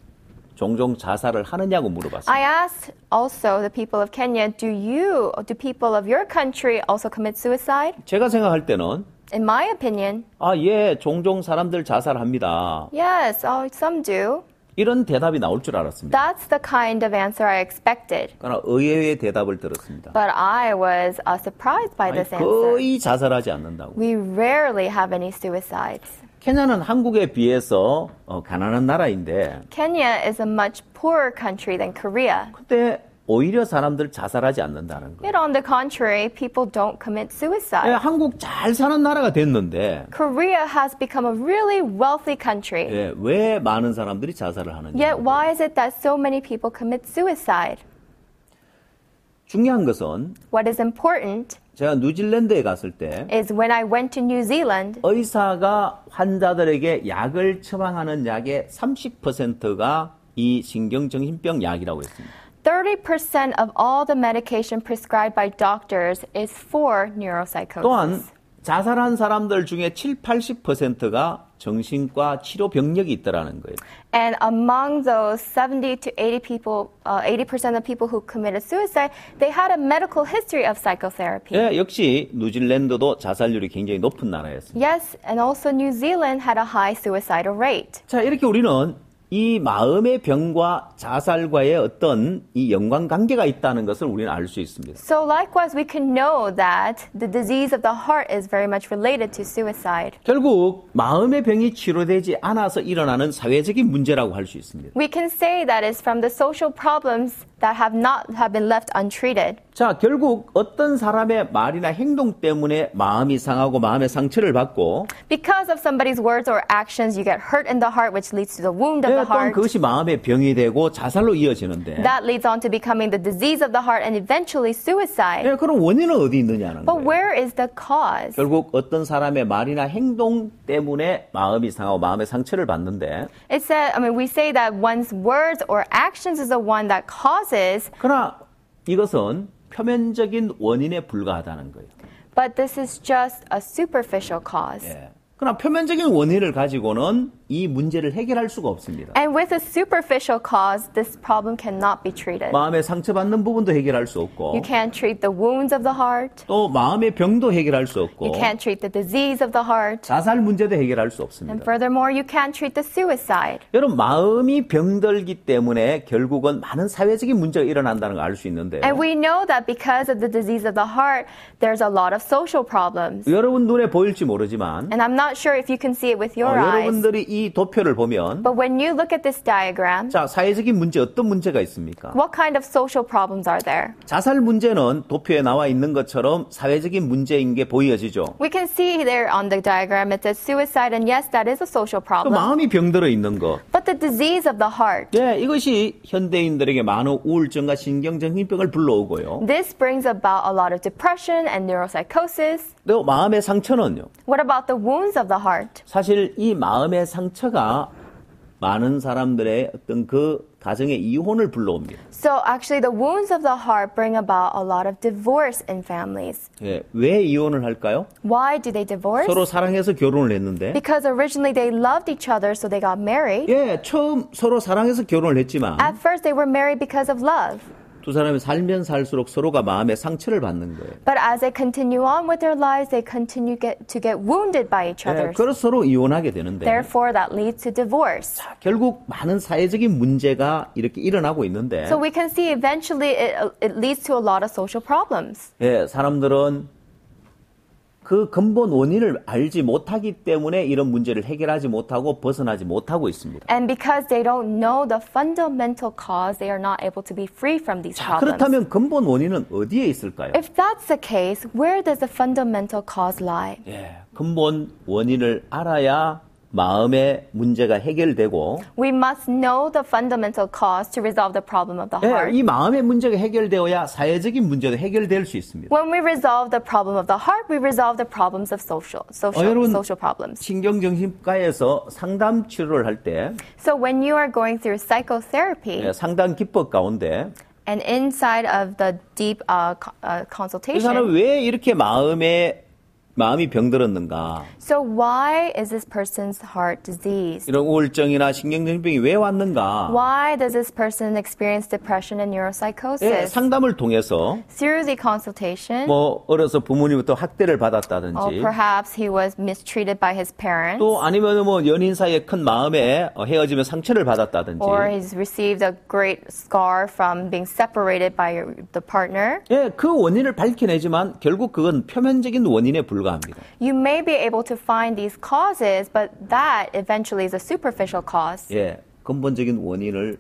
종종 자살을 하느냐고 물어봤어요. I asked also the people of Kenya, do you, do people of your country also commit suicide? 제가 생각할 때는 In my opinion. 아, 예, 종종 사람들 자살합니다. Yes, oh, some do. 이런 대답이 나올 줄 알았습니다. That's the kind of answer I expected. 그러나 의외의 대답을 들었습니다. But I was uh, surprised by 아니, this answer. 거의 자살하지 않는다고. We rarely have any suicides. 케냐는 한국에 비해서 어, 가난한 나라인데 Kenya is a much poorer country than Korea. 근데 오히려 사람들 자살하지 않는다는 거예요. Yet on the contrary, people don't commit suicide. 한국 잘 사는 나라가 됐는데 Korea has become a really wealthy country. 왜 많은 사람들이 자살을 Yet why is it that so many people commit suicide? 중요한 것은 What is important 제가 뉴질랜드에 갔을 때 is when I went to New Zealand. 의사가 환자들에게 약을 처방하는 약의 30%가 이 신경정신병 약이라고 했습니다. 30% of all the medication prescribed by doctors is for neuropsychosis. 또한 자살한 사람들 중에 7, 80%가 정신과 치료 병력이 있다라는 거예요. And among those 70 to 80 people, uh, 80% of people who committed suicide, they had a medical history of psychotherapy. 예, 역시 뉴질랜드도 자살률이 굉장히 높은 나라였습니다. Yes, and also New Zealand had a high suicidal rate. 자, 이렇게 우리는 이 마음의 병과 자살과의 어떤 이 연관 관계가 있다는 것을 우리는 알 수 있습니다. So likewise we can know that the disease of the heart is very much related to suicide. 결국 마음의 병이 치료되지 않아서 일어나는 사회적인 문제라고 할 수 있습니다. We can say that is from the social problems that have not have been left untreated. 자, 결국 어떤 사람의 말이나 행동 때문에 마음이 상하고 마음의 상처를 받고 Because of somebody's words or actions you get hurt in the heart which leads to the wound of the heart. 그것이 마음의 병이 되고 자살로 이어지는데 That leads on to becoming the disease of the heart and eventually suicide. 예, 그럼 원인은 어디 있느냐는 But 거예요. But where is the cause? 결국 어떤 사람의 말이나 행동 때문에 마음이 상하고 마음의 상처를 받는데 It said I mean we say that one's words or actions is the one that causes causes. 그러나 이것은 표면적인 원인에 불과하다는 거예요. But this is just a superficial cause. 예. 그러나 표면적인 원인을 가지고는 이 문제를 해결할 수가 없습니다. And with a superficial cause, this problem cannot be treated. 마음의 상처받는 부분도 해결할 수 없고. You can't treat the wounds of the heart. 또 마음의 병도 해결할 수 없고. You can't treat the disease of the heart. 자살 문제도 해결할 수 없습니다. And furthermore, you can't treat the suicide. 여러분 마음이 병들기 때문에 결국은 많은 사회적인 문제가 일어난다는 걸 알 수 있는데. And we know that because of the disease of the heart, there's a lot of social problems. 여러분 눈에 보일지 모르지만. And I'm not not sure if you can see it with your 어, eyes. 여러분들이 이 도표를 보면 But when you look at this diagram, 자, 사회적인 문제 어떤 문제가 있습니까? what kind of social problems are there? 자살 문제는 도표에 나와 있는 것처럼 사회적인 문제인 게 보여지죠. We can see there on the diagram it says suicide, and yes, that is a social 또 problem. 마음이 병들어 있는 But the disease of the heart, 예, 이것이 현대인들에게 많은 우울증과 신경정신병을 불러오고요. this brings about a lot of depression and neuropsychosis. 또 마음의 상처는요. What about the wounds of the heart. 사실 이 마음의 상처가 많은 사람들의 어떤 그 가정의 이혼을 불러옵니다. So actually the wounds of the heart bring about a lot of divorce in families. 예, 왜 이혼을 할까요? Why do they divorce? 서로 사랑해서 결혼을 했는데. Because originally they loved each other so they got married. 예, 처음 서로 사랑해서 결혼을 했지만. At first they were married because of love. 두 사람이 살면 살수록 서로가 마음에 상처를 받는 거예요. But as they continue on with their lives, they continue get, to get wounded by each other. 네, 그래서 서로 이혼하게 되는데. Therefore, that leads to divorce. 자, 결국 많은 사회적인 문제가 이렇게 일어나고 있는데. So we can see eventually it, it leads to a lot of social problems. 예, 사람들은 그 근본 원인을 알지 못하기 때문에 이런 문제를 해결하지 못하고 벗어나지 못하고 있습니다. And because they don't know the fundamental cause, they are not able to be free from these 자, problems. 그렇다면 근본 원인은 어디에 있을까요? If that's the case, where does the fundamental cause lie? 예, 근본 원인을 알아야 마음의 문제가 해결되고 We must know the fundamental cause to resolve the problem of the heart. 예, 이 마음의 문제가 해결되어야 사회적인 문제도 해결될 수 있습니다. When we resolve the problem of the heart, we resolve the problems of social social 어, 여러분, social problems. 신경정신과에서 상담 치료를 할때 So when you are going through psychotherapy 예, 상담 기법 가운데 and inside of the deep uh, uh, consultation 이 사람 왜 이렇게 마음에 마음이 병들었는가? So why is this person's heart diseased? 이런 우울증이나 신경질병이 왜 왔는가? Why does this person experience depression and neuropsychosis? 예, 상담을 통해서 Seriously consultation. 뭐 어려서 부모님부터 학대를 받았다든지. Or perhaps he was mistreated by his parents. 또 아니면 뭐 연인 사이에 큰 마음에 헤어지면 상처를 받았다든지. Or he's received a great scar from being separated by the partner. 예, 그 원인을 밝혀내지만 결국 그건 표면적인 원인에 불과. You may be able to find these causes, but that eventually is a superficial cause. 예, 근본적인 원인을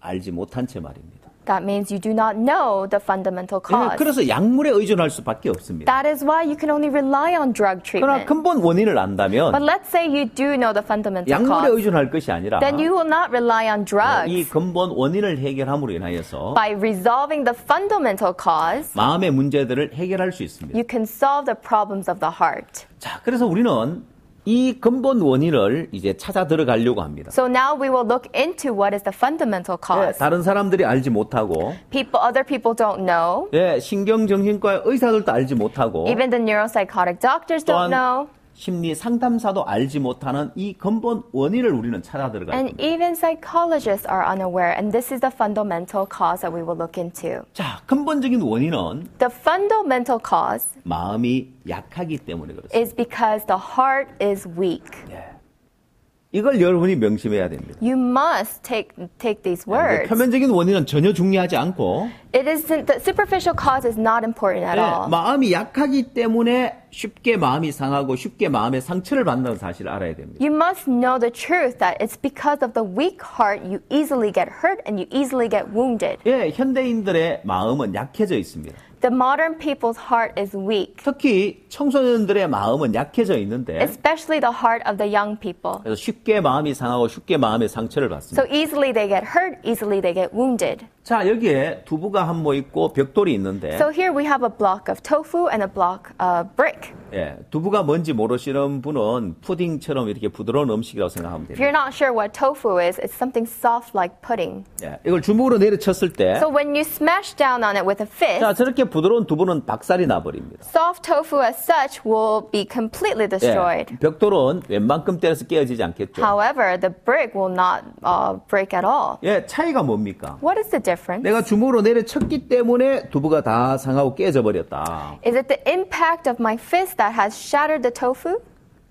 알지 못한 채 말입니다. That means you do not know the fundamental cause. 그래서 약물에 의존할 수밖에 없습니다. That is why you can only rely on drug treatment. 그러나 근본 원인을 안다면 But let's say you do know the fundamental 약물에 cause. 의존할 것이 아니라 Then you will not rely on drugs. 이 근본 원인을 해결함으로 인하여서 By resolving the fundamental cause 마음의 문제들을 해결할 수 있습니다. You can solve the problems of the heart. 자, 그래서 우리는 이 근본 원인을 이제 찾아 들어가려고 합니다. So now we will look into what is the fundamental cause. 예, 다른 사람들이 알지 못하고 people other people don't know. 예, 신경정신과 의사들도 알지 못하고 Even the neuropsychotic doctors don't know. 심리 상담사도 알지 못하는 이 근본 원인을 우리는 찾아 들어가야 And even psychologists are unaware and this is the fundamental cause that we will look into. 자, 근본적인 원인은 The fundamental cause 마음이 약하기 때문에 그렇습니다. is because the heart is weak. 예. 이걸 여러분이 명심해야 됩니다. You must take take these words. 표면적인 원인은 전혀 중요하지 않고. It isn't the superficial cause is not important at all. 네, 마음이 약하기 때문에 쉽게 마음이 상하고 쉽게 마음에 상처를 받는다는 사실을 알아야 됩니다. You must know the truth that it's because of the weak heart you easily get hurt and you easily get wounded. 예, 현대인들의 마음은 약해져 있습니다. The modern people's heart is weak. 특히 청소년들의 마음은 약해져 있는데 Especially the heart of the young people. 그래서 쉽게 마음이 상하고 쉽게 상처를 받습니다. So easily they get hurt, easily they get wounded. 자, 여기에 두부가 있고 벽돌이 있는데. So here we have a block of tofu and a block of brick. 예, 두부가 뭔지 모르시는 분은 푸딩처럼 이렇게 부드러운 음식이라고 생각하면 됩니다. If you're not sure what tofu is, it's something soft like pudding. 예, 이걸 주먹으로 내려쳤을 때. So when you smash down on it with a fist. 자, 저렇게 부드러운 두부는 박살이 나버립니다. Soft tofu as such will be completely destroyed. 예, 벽돌은 웬만큼 때려서 깨어지지 않겠죠. However, the brick will not uh, break at all. 예, 차이가 뭡니까? What is the difference? difference? 내가 주먹으로 내려쳤기 때문에 두부가 다 상하고 깨져버렸다. Is it the impact of my fist that has shattered the tofu?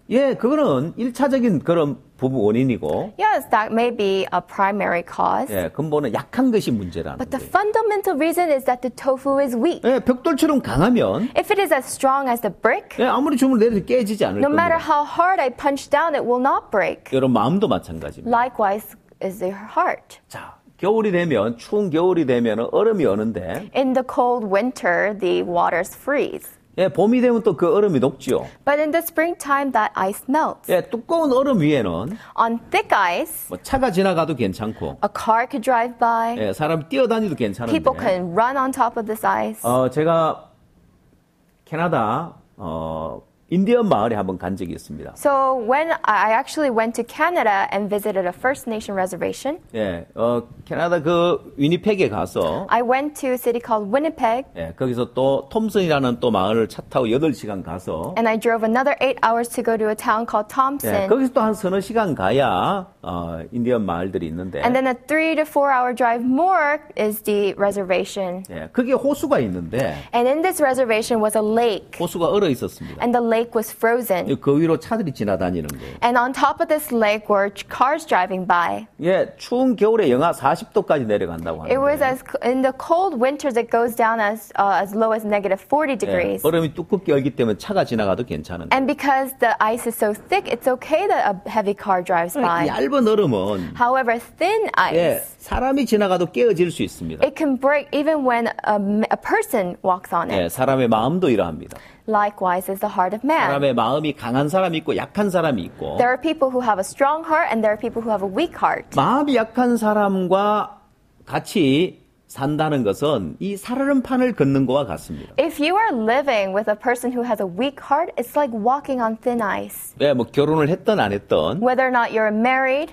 예, 그거는 1차적인 그런 부분 원인이고. Yes, that may be a primary cause. 예, 근본은 약한 것이 문제라는 But the fundamental reason is that the tofu is weak. 예, 벽돌처럼 강하면 If it is as strong as the brick. 예, 아무리 주물 내려도 깨지지 않을 no 겁니다. No matter how hard I punch down, it will not break. 여러분 마음도 마찬가지입니다. Likewise is the heart. 자, 겨울이 되면 추운 겨울이 되면 얼음이 오는데. In the cold winter, the waters freeze. 예, 봄이 되면 또 그 얼음이 녹죠. But in the springtime, that ice melts. 예, 두꺼운 얼음 위에는 on thick ice, 뭐 차가 지나가도 괜찮고, a car could drive by. 예, 사람이 뛰어다니도 괜찮은데. People can run on top of this ice. 어, 제가 캐나다 어. 인디언 마을에 한번 간 적이 있습니다. So when I actually went to Canada and visited a First Nation reservation. 예, 어 캐나다 그 위니펙에 가서 I went to a city called Winnipeg. 예, 거기서 또 톰슨이라는 또 마을을 차 타고 시간 가서 And I drove another 8 hours to go to a town called Thompson. 예, 거기서 또한 서너 시간 가야 어 인디언 마을들이 있는데 And then a 3 to 4 hour drive more is the reservation. 예, 그게 호수가 있는데 And in this reservation was a lake. 호수가 얼어 있었습니다. And the lake lake was frozen. 그 위로 차들이 지나다니는 거예요. And on top of this lake were cars driving by. 예, 추운 겨울에 영하 40도까지 내려간다고 하는데. It was as in the cold winters it goes down as uh, as low as negative 40 degrees. 예, 얼음이 두껍게 얼기 때문에 차가 지나가도 괜찮은데. And because the ice is so thick, it's okay that a heavy car drives by. 얇은 얼음은. However, thin ice. 예, 사람이 지나가도 깨어질 수 있습니다. It can break even when a, a person walks on it. 예, 사람의 마음도 이러합니다. Likewise is the heart of man. 사람의 마음이 강한 사람이 있고 약한 사람이 있고. There are people who have a strong heart and there are people who have a weak heart. 마음이 약한 사람과 같이 산다는 것은 이 판을 걷는 것과 같습니다. If you are living with a person who has a weak heart, it's like walking on thin ice. 네, 뭐 결혼을 했던 안 했던. Whether or not you're married.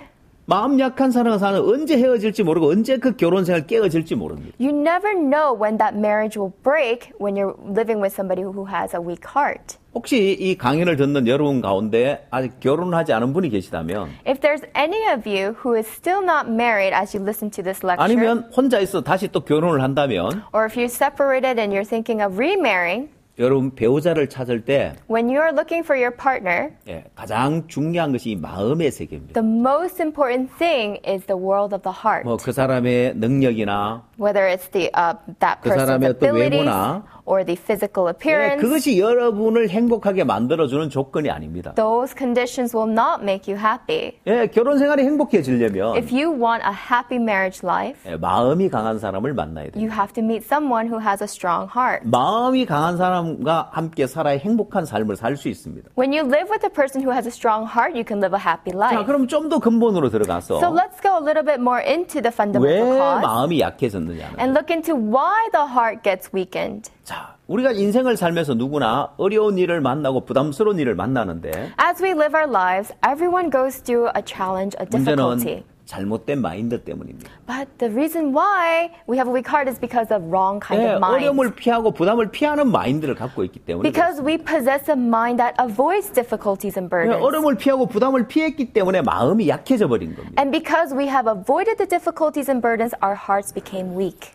마음 약한 사람과 사는 언제 헤어질지 모르고 언제 그 결혼 생활 깨어질지 모릅니다. You never know when that marriage will break when you're living with somebody who has a weak heart. 혹시 이 강연을 듣는 여러분 가운데 아직 결혼하지 않은 분이 계시다면 If there's any of you who is still not married as you listen to this lecture 아니면 혼자 있어 다시 또 결혼을 한다면 Or if you separated and you're thinking of remarrying 여러분 배우자를 찾을 때 When you are looking for your partner, 예, 가장 중요한 것이 마음의 세계입니다. The most important thing is the world of the heart. 뭐 그 사람의 능력이나 Whether it's the uh, that 그 person's 사람의 abilities, 또 외모나 or the physical appearance. 네, 그것이 여러분을 행복하게 만들어주는 조건이 아닙니다. Those conditions will not make you happy. 예, 결혼 생활이 행복해지려면 If you want a happy marriage life, 예, 마음이 강한 사람을 만나야 돼요. You have to meet someone who has a strong heart. 마음이 강한 사람과 함께 살아야 행복한 삶을 살 수 있습니다. When you live with a person who has a strong heart, you can live a happy life. 자, 그럼 좀 더 근본으로 들어가서 So let's go a little bit more into the fundamental cause. 왜 마음이 약해졌느냐? And look into why the heart gets weakened. 자, 우리가 인생을 살면서 누구나 어려운 일을 만나고 부담스러운 일을 만나는데 As we live our lives, everyone goes through a challenge, a difficulty. 잘못된 마인드 때문입니다. But the reason why we have a weak heart is because of wrong kind 네, of mind. 어려움을 피하고 부담을 피하는 마인드를 갖고 있기 때문에. Because we possess a mind that avoids difficulties and burdens. 네, 어려움을 피하고 부담을 피했기 때문에 마음이 약해져 버린 겁니다. And because we have avoided the difficulties and burdens, our hearts became weak.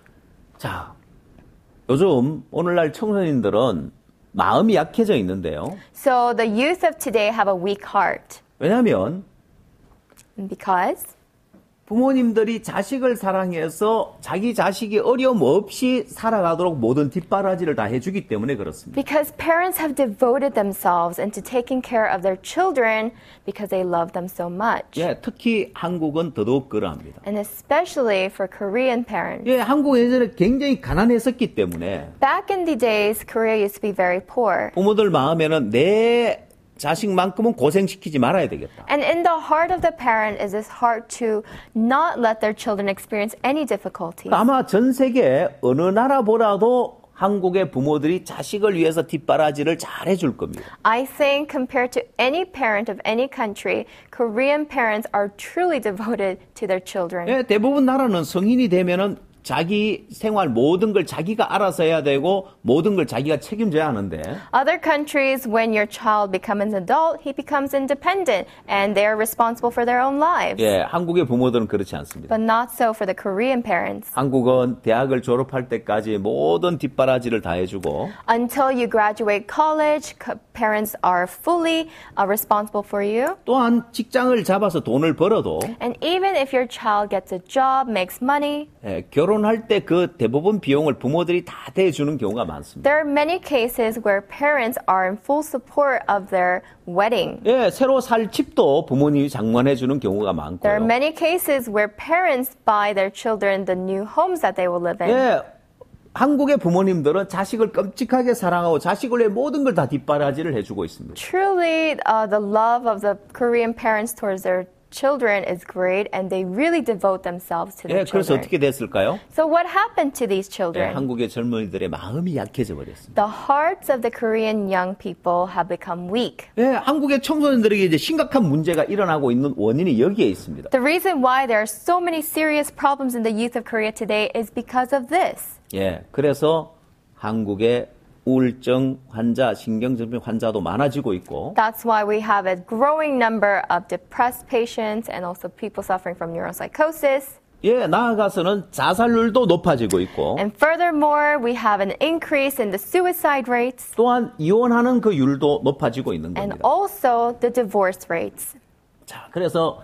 자, 요즘 오늘날 청소년들은 마음이 약해져 있는데요. So the youth of today have a weak heart. 왜냐하면 because 부모님들이 자식을 사랑해서 자기 자식이 어려움 없이 살아가도록 모든 뒷바라지를 다 해주기 때문에 그렇습니다. Because parents have devoted themselves into taking care of their children because they love them so much. 예, 특히 한국은 더더욱 그러합니다. And especially for Korean parents. 예, 한국 예전에 굉장히 가난했었기 때문에. Back in the days, Korea used to be very poor. 부모들 마음에는 내 자식만큼은 고생시키지 말아야 되겠다. And in the heart of the parent is this heart to not let their children experience any difficulties. 아마 전 세계 어느 나라보다도 한국의 부모들이 자식을 위해서 뒷바라지를 잘 해줄 겁니다. I think compared to any parent of any country, Korean parents are truly devoted to their children. 예, 대부분 나라는 성인이 되면은 자기 생활 모든 걸 자기가 알아서 해야 되고 모든 걸 자기가 책임져야 하는데. Other countries, when your child becomes an adult, he becomes independent and they are responsible for their own lives. 예, 한국의 부모들은 그렇지 않습니다. But not so for the Korean parents. 한국은 대학을 졸업할 때까지 모든 뒷바라지를 다 해주고. Until you graduate college, parents are fully responsible for you. 또한 직장을 잡아서 돈을 벌어도. And even if your child gets a job, makes money. 결혼할 때 그 대부분 비용을 부모들이 다 대주는 경우가 많습니다. There are many cases where parents are in full support of their wedding. 예, 새로 살 집도 부모님이 장만해 주는 경우가 많고요. There are many cases where parents buy their children the new homes that they will live in. 예, 한국의 부모님들은 자식을 끔찍하게 사랑하고 자식을 위해 모든 걸 다 뒷바라지를 해주고 있습니다. Truly, uh, the love of the Korean parents towards their children is great and they really devote themselves to 예, their children. 어떻게 So what happened to these children? 한국의 The hearts of the Korean young people have become weak. 예, The reason why there are so many serious problems in the youth of Korea today is because of this. 예, 그래서 한국의 우울증 환자, 신경질병 환자도 많아지고 있고. That's why we have a growing number of depressed patients and also people suffering from neuropsychosis. 예, 나아가서는 자살률도 높아지고 있고. And furthermore, we have an increase in the suicide rates. 또한 이혼하는 그 율도 높아지고 있는 겁니다. And also the divorce rates. 자, 그래서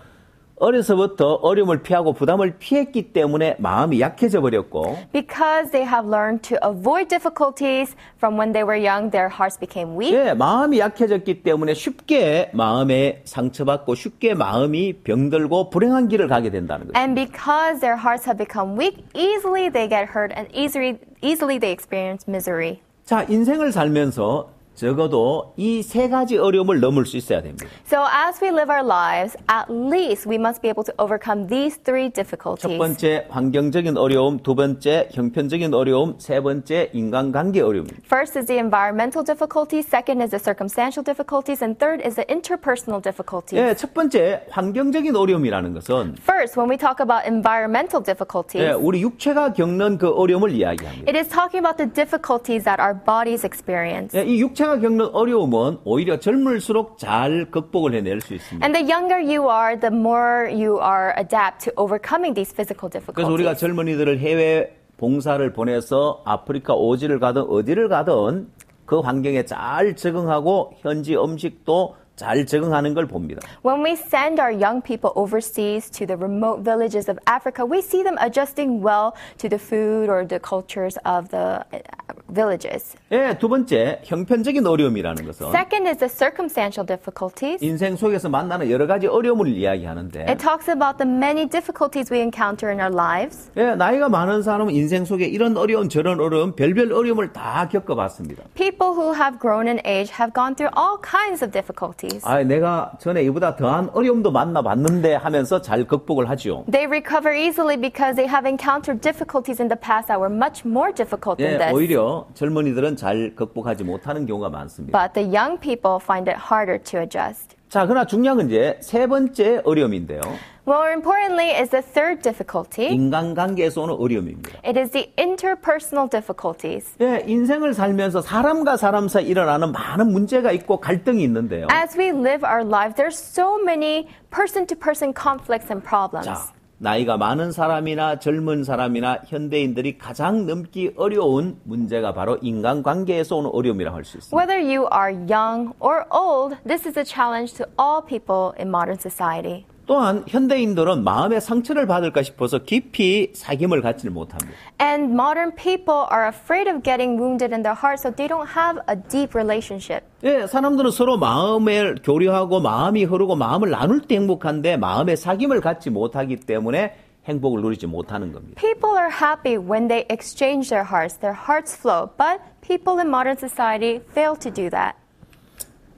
어려서부터 어려움을 피하고 부담을 피했기 때문에 마음이 약해져 버렸고 Because they have learned to avoid difficulties from when they were young, their hearts became weak. 예, 마음이 약해졌기 때문에 쉽게 마음에 상처받고 쉽게 마음이 병들고 불행한 길을 가게 된다는 거죠. And because their hearts have become weak, easily they get hurt and easily easily they experience misery. 자, 인생을 살면서 적어도 이 세 가지 어려움을 넘을 수 있어야 됩니다. So as we live our lives, at least we must be able to overcome these three difficulties. 첫 번째 환경적인 어려움, 두 번째 형편적인 어려움, 세 번째 인간관계 어려움. First is the environmental difficulty, second is the circumstantial difficulties, and third is the interpersonal difficulties. 예, 첫 번째 환경적인 어려움이라는 것은 First, when we talk about environmental difficulties, 예, 우리 육체가 겪는 그 어려움을 이야기합니다. It is talking about the difficulties that our bodies experience. 예, 이 육체가 세대가 겪는 어려움은 오히려 젊을수록 잘 극복을 해낼 수 있습니다. And the younger you are, the more you are adept to overcoming these physical difficulties. 그래서 우리가 젊은이들을 해외 봉사를 보내서 아프리카 오지를 가든 어디를 가든 그 환경에 잘 적응하고 현지 음식도 잘 적응하는 걸 봅니다. When we send our young people overseas to the remote villages of Africa, we see them adjusting well to the food or the cultures of the uh, villages. 예, 두 번째 형편적인 어려움이라는 것은 Second is the circumstantial difficulties. 인생 속에서 만나는 여러 가지 어려움을 이야기하는데 It talks about the many difficulties we encounter in our lives. 예, 나이가 많은 사람은 인생 속에 이런 어려운 저런 어려움 별별 어려움을 다 겪어봤습니다. People who have grown in age have gone through all kinds of difficulties difficulties. 아, 내가 전에 이보다 더한 어려움도 만나봤는데 하면서 잘 극복을 하죠. They recover easily because they have encountered difficulties in the past that were much more difficult than 예, this. 오히려 젊은이들은 잘 극복하지 못하는 경우가 많습니다. But the young people find it harder to adjust. 자, 그러나 중요한 건 이제 세 번째 어려움인데요. More importantly is the third difficulty. 인간관계에서 오는 어려움입니다. It is the interpersonal difficulties. 예, 인생을 살면서 사람과 사람 사이 일어나는 많은 문제가 있고 갈등이 있는데요. As we live our lives, there's so many person-to-person conflicts and problems. 자, 나이가 많은 사람이나 젊은 사람이나 현대인들이 가장 넘기 어려운 문제가 바로 인간관계에서 오는 어려움이라 할수 있습니다. Whether you are young or old, this is a challenge to all people in modern society. 또한 현대인들은 마음의 상처를 받을까 싶어서 깊이 사귐을 갖지를 못합니다. And modern people are afraid of getting wounded in their heart, so they don't have a deep relationship. 예, 사람들은 서로 마음을 교류하고 마음이 흐르고 마음을 나눌 때 행복한데 마음의 사귐을 갖지 못하기 때문에 행복을 누리지 못하는 겁니다. People are happy when they exchange their hearts, their hearts flow, but people in modern society fail to do that.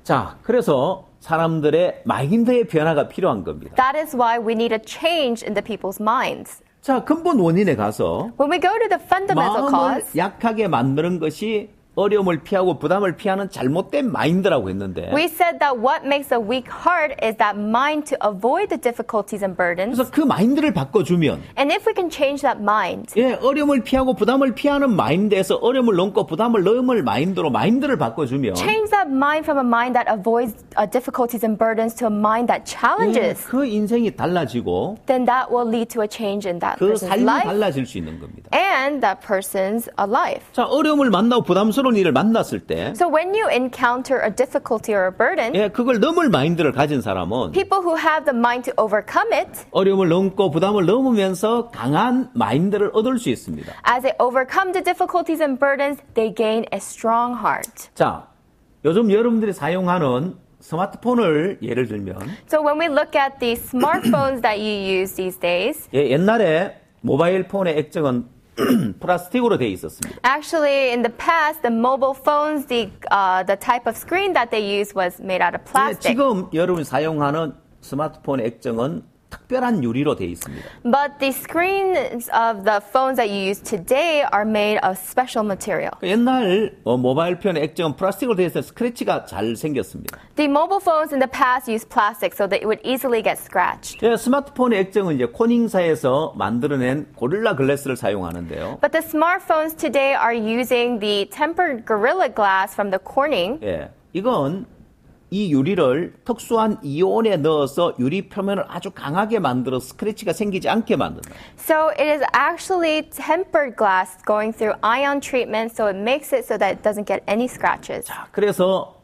자, 그래서 사람들의 마인드의 변화가 필요한 겁니다. That is why we need a change in the people's minds. 자, 근본 원인에 가서 When we go to the fundamental 마음을 cause, 약하게 만드는 것이 어려움을 피하고 부담을 피하는 잘못된 마인드라고 했는데. We said that what makes a weak heart is that mind to avoid the difficulties and burdens. 그래서 그 마인드를 바꿔주면. And if we can change that mind. 예, 어려움을 피하고 부담을 피하는 마인드에서 어려움을 넘고 부담을 넘을 마인드로 마인드를 바꿔주면. Change that mind from a mind that avoids uh, difficulties and burdens to a mind that challenges. 예, 그 인생이 달라지고. Then that will lead to a change in that 그 person's life. 그 삶이 달라질 수 있는 겁니다. And that person's life. 자, 어려움을 만나고 부담스러운 어려운 일을 만났을 때 So when you encounter a difficulty or a burden, 예, 그걸 넘을 마인드를 가진 사람은 people who have the mind to overcome it, 어려움을 넘고 부담을 넘으면서 강한 마인드를 얻을 수 있습니다. as they overcome the difficulties and burdens, they gain a strong heart. 자, 요즘 여러분들이 사용하는 스마트폰을 예를 들면 So when we look at the smartphones that you use these days, 예, 옛날에 모바일 폰의 액정은 플라스틱으로 돼 있었습니다. Actually, in the past, the mobile phones, the uh, the type of screen that they used was made out of plastic. 지금 여러분 사용하는 스마트폰 액정은 특별한 요리로 돼 있습니다. But the screens of the phones that you use today are made of special material. 옛날 어, 모바일 편 액정은 플라스틱으로 되어 있어서 스크래치가 잘 생겼습니다. The mobile phones in the past used plastic so that it would easily get scratched. 예, 스마트폰의 액정은 이제 코닝사에서 만들어낸 고릴라 글래스를 사용하는데요. But the smartphones today are using the tempered gorilla glass from the Corning. 예, 이건 이 유리를 특수한 이온에 넣어서 유리 표면을 아주 강하게 만들어 스크래치가 생기지 않게 만든다. So it is actually tempered glass going through ion treatment so it makes it so that it doesn't get any scratches. 자, 그래서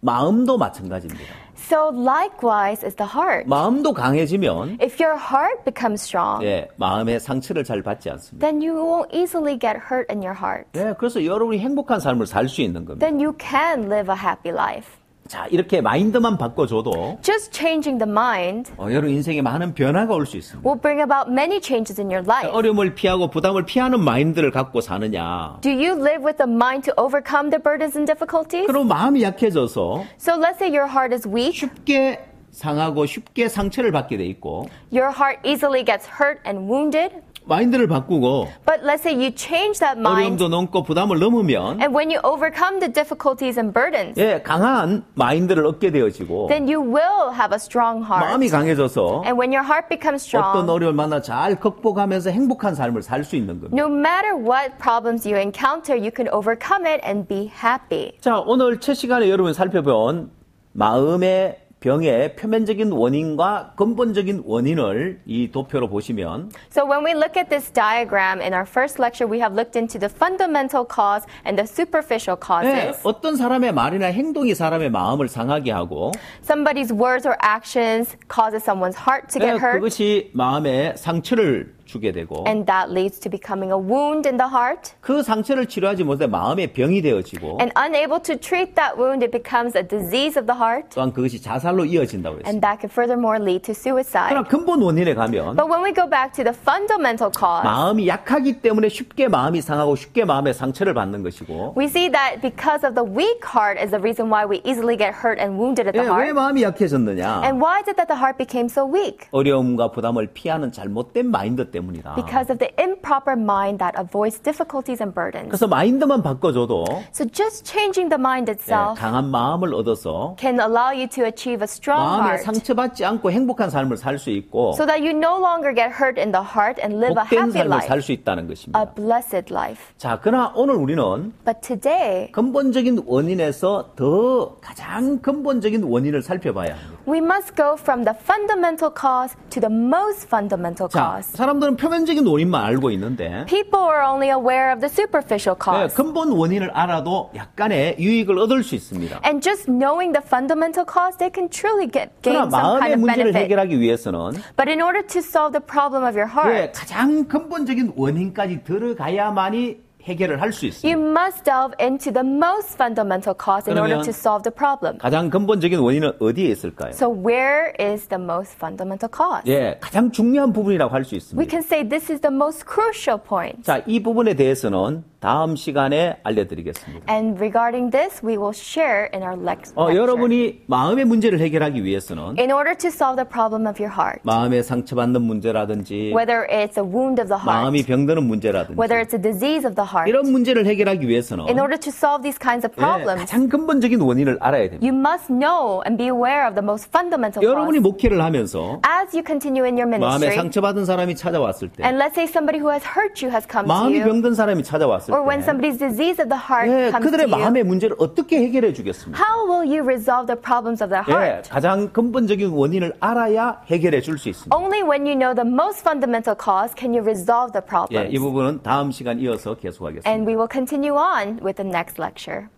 마음도 마찬가지입니다. So likewise is the heart. 마음도 강해지면 If your heart becomes strong. 예, 마음의 상처를 잘 받지 않습니다. Then you won't easily get hurt in your heart. 예, 그래서 여러분이 행복한 삶을 살 수 있는 겁니다. Then you can live a happy life. 자, 이렇게 마인드만 바꿔줘도 Just changing the mind 어, 여러분 인생에 많은 변화가 올 수 있습니다. will bring about many changes in your life. 어려움을 피하고 부담을 피하는 마인드를 갖고 사느냐. Do you live with a mind to overcome the burdens and difficulties? 그럼 마음이 약해져서 So let's say your heart is weak, 쉽게 상하고 쉽게 상처를 받게 돼 있고 your heart easily gets hurt and wounded. 마인드를 바꾸고 But let's say you change that mind. 어려움도 넘고 부담을 넘으면 And when you overcome the difficulties and burdens, 예, 강한 마인드를 얻게 되어지고 then you will have a strong heart. 마음이 강해져서 And when your heart becomes 어떤 strong, 어려움을 만나 잘 극복하면서 행복한 삶을 살 수 있는 겁니다. no matter what problems you encounter, you can overcome it and be happy. 자, 오늘 첫 시간에 여러분 살펴본 마음의 병의 표면적인 원인과 근본적인 원인을 이 도표로 보시면 So when we look at this diagram in our first lecture we have looked into the fundamental cause and the superficial causes. 네, 어떤 사람의 말이나 행동이 사람의 마음을 상하게 하고 Somebody's words or actions causes someone's heart to get 네, hurt. 그것이 마음에 상처를 주게 되고 And that leads to becoming a wound in the heart. 그 상처를 치료하지 못해 마음의 병이 되어지고 And unable to treat that wound, it becomes a disease of the heart. 또한 그것이 자살로 이어진다고 했습니다. And that can furthermore lead to suicide. 그럼 근본 원인에 가면 But when we go back to the fundamental cause, 마음이 약하기 때문에 쉽게 마음이 상하고 쉽게 마음의 상처를 받는 것이고 we see that because of the weak heart is the reason why we easily get hurt and wounded at 예, the 왜 heart. 마음이 약해졌느냐 And why is it that the heart became so weak? 어려움과 부담을 피하는 잘못된 마인드 때문이다. Because of the improper mind that avoids difficulties and burdens. 그래서 마인드만 바꿔줘도 So just changing the mind itself 예, 강한 마음을 얻어서 can allow you to achieve a strong 마음에 heart 상처받지 않고 행복한 삶을 살 수 있고 so that you no longer get hurt in the heart and live a 복된 happy 삶을 life. 살수 있다는 것입니다. A blessed life. 자, 그러나 오늘 우리는 But today 근본적인 원인에서 더 가장 근본적인 원인을 살펴봐야 합니다. we must go from the fundamental cause to the most fundamental 자, cause. 사람들 사람들은 표면적인 원인만 알고 있는데 People are only aware of the superficial cause. 네, 근본 원인을 알아도 약간의 유익을 얻을 수 있습니다. And just knowing the fundamental cause, they can truly get gain some kind of benefit. 그러나 마음의 문제를 해결하기 위해서는 But in order to solve the problem of your heart, 네, 가장 근본적인 원인까지 들어가야만이 해결을 할수 You must delve into the most fundamental cause in order to solve the problem. 가장 근본적인 원인은 어디에 있을까요? So where is the most fundamental cause? 예, 가장 중요한 부분이라고 할 수 있습니다. We can say this is the most crucial point. 자, 이 부분에 대해서는 다음 시간에 알려드리겠습니다. And regarding this, we will share in our next. 어, 여러분이 마음의 문제를 해결하기 위해서는 in order to solve the problem of your heart. 마음에 상처받는 문제라든지 whether it's a wound of the heart. 마음이 병드는 문제라든지 whether it's a disease of the heart heart. 이런 문제를 해결하기 위해서는 In order to solve these kinds of problems, 예, 가장 근본적인 원인을 알아야 됩니다. You must know and be aware of the most fundamental 여러분이 목회를 하면서 As you continue in your ministry, 마음에 상처받은 사람이 찾아왔을 때 And let's say somebody who has hurt you has come 마음이 병든 사람이 찾아왔을 때 when somebody's disease of the heart 예, comes 그들의 to you. 마음의 문제를 어떻게 해결해 주겠습니까? How will you resolve the problems of their heart? 예, 가장 근본적인 원인을 알아야 해결해 줄 수 있습니다. Only when you know the most fundamental cause can you resolve the problems. 예, 이 부분은 다음 시간 이어서 계속 legacy. And we will continue on with the next lecture.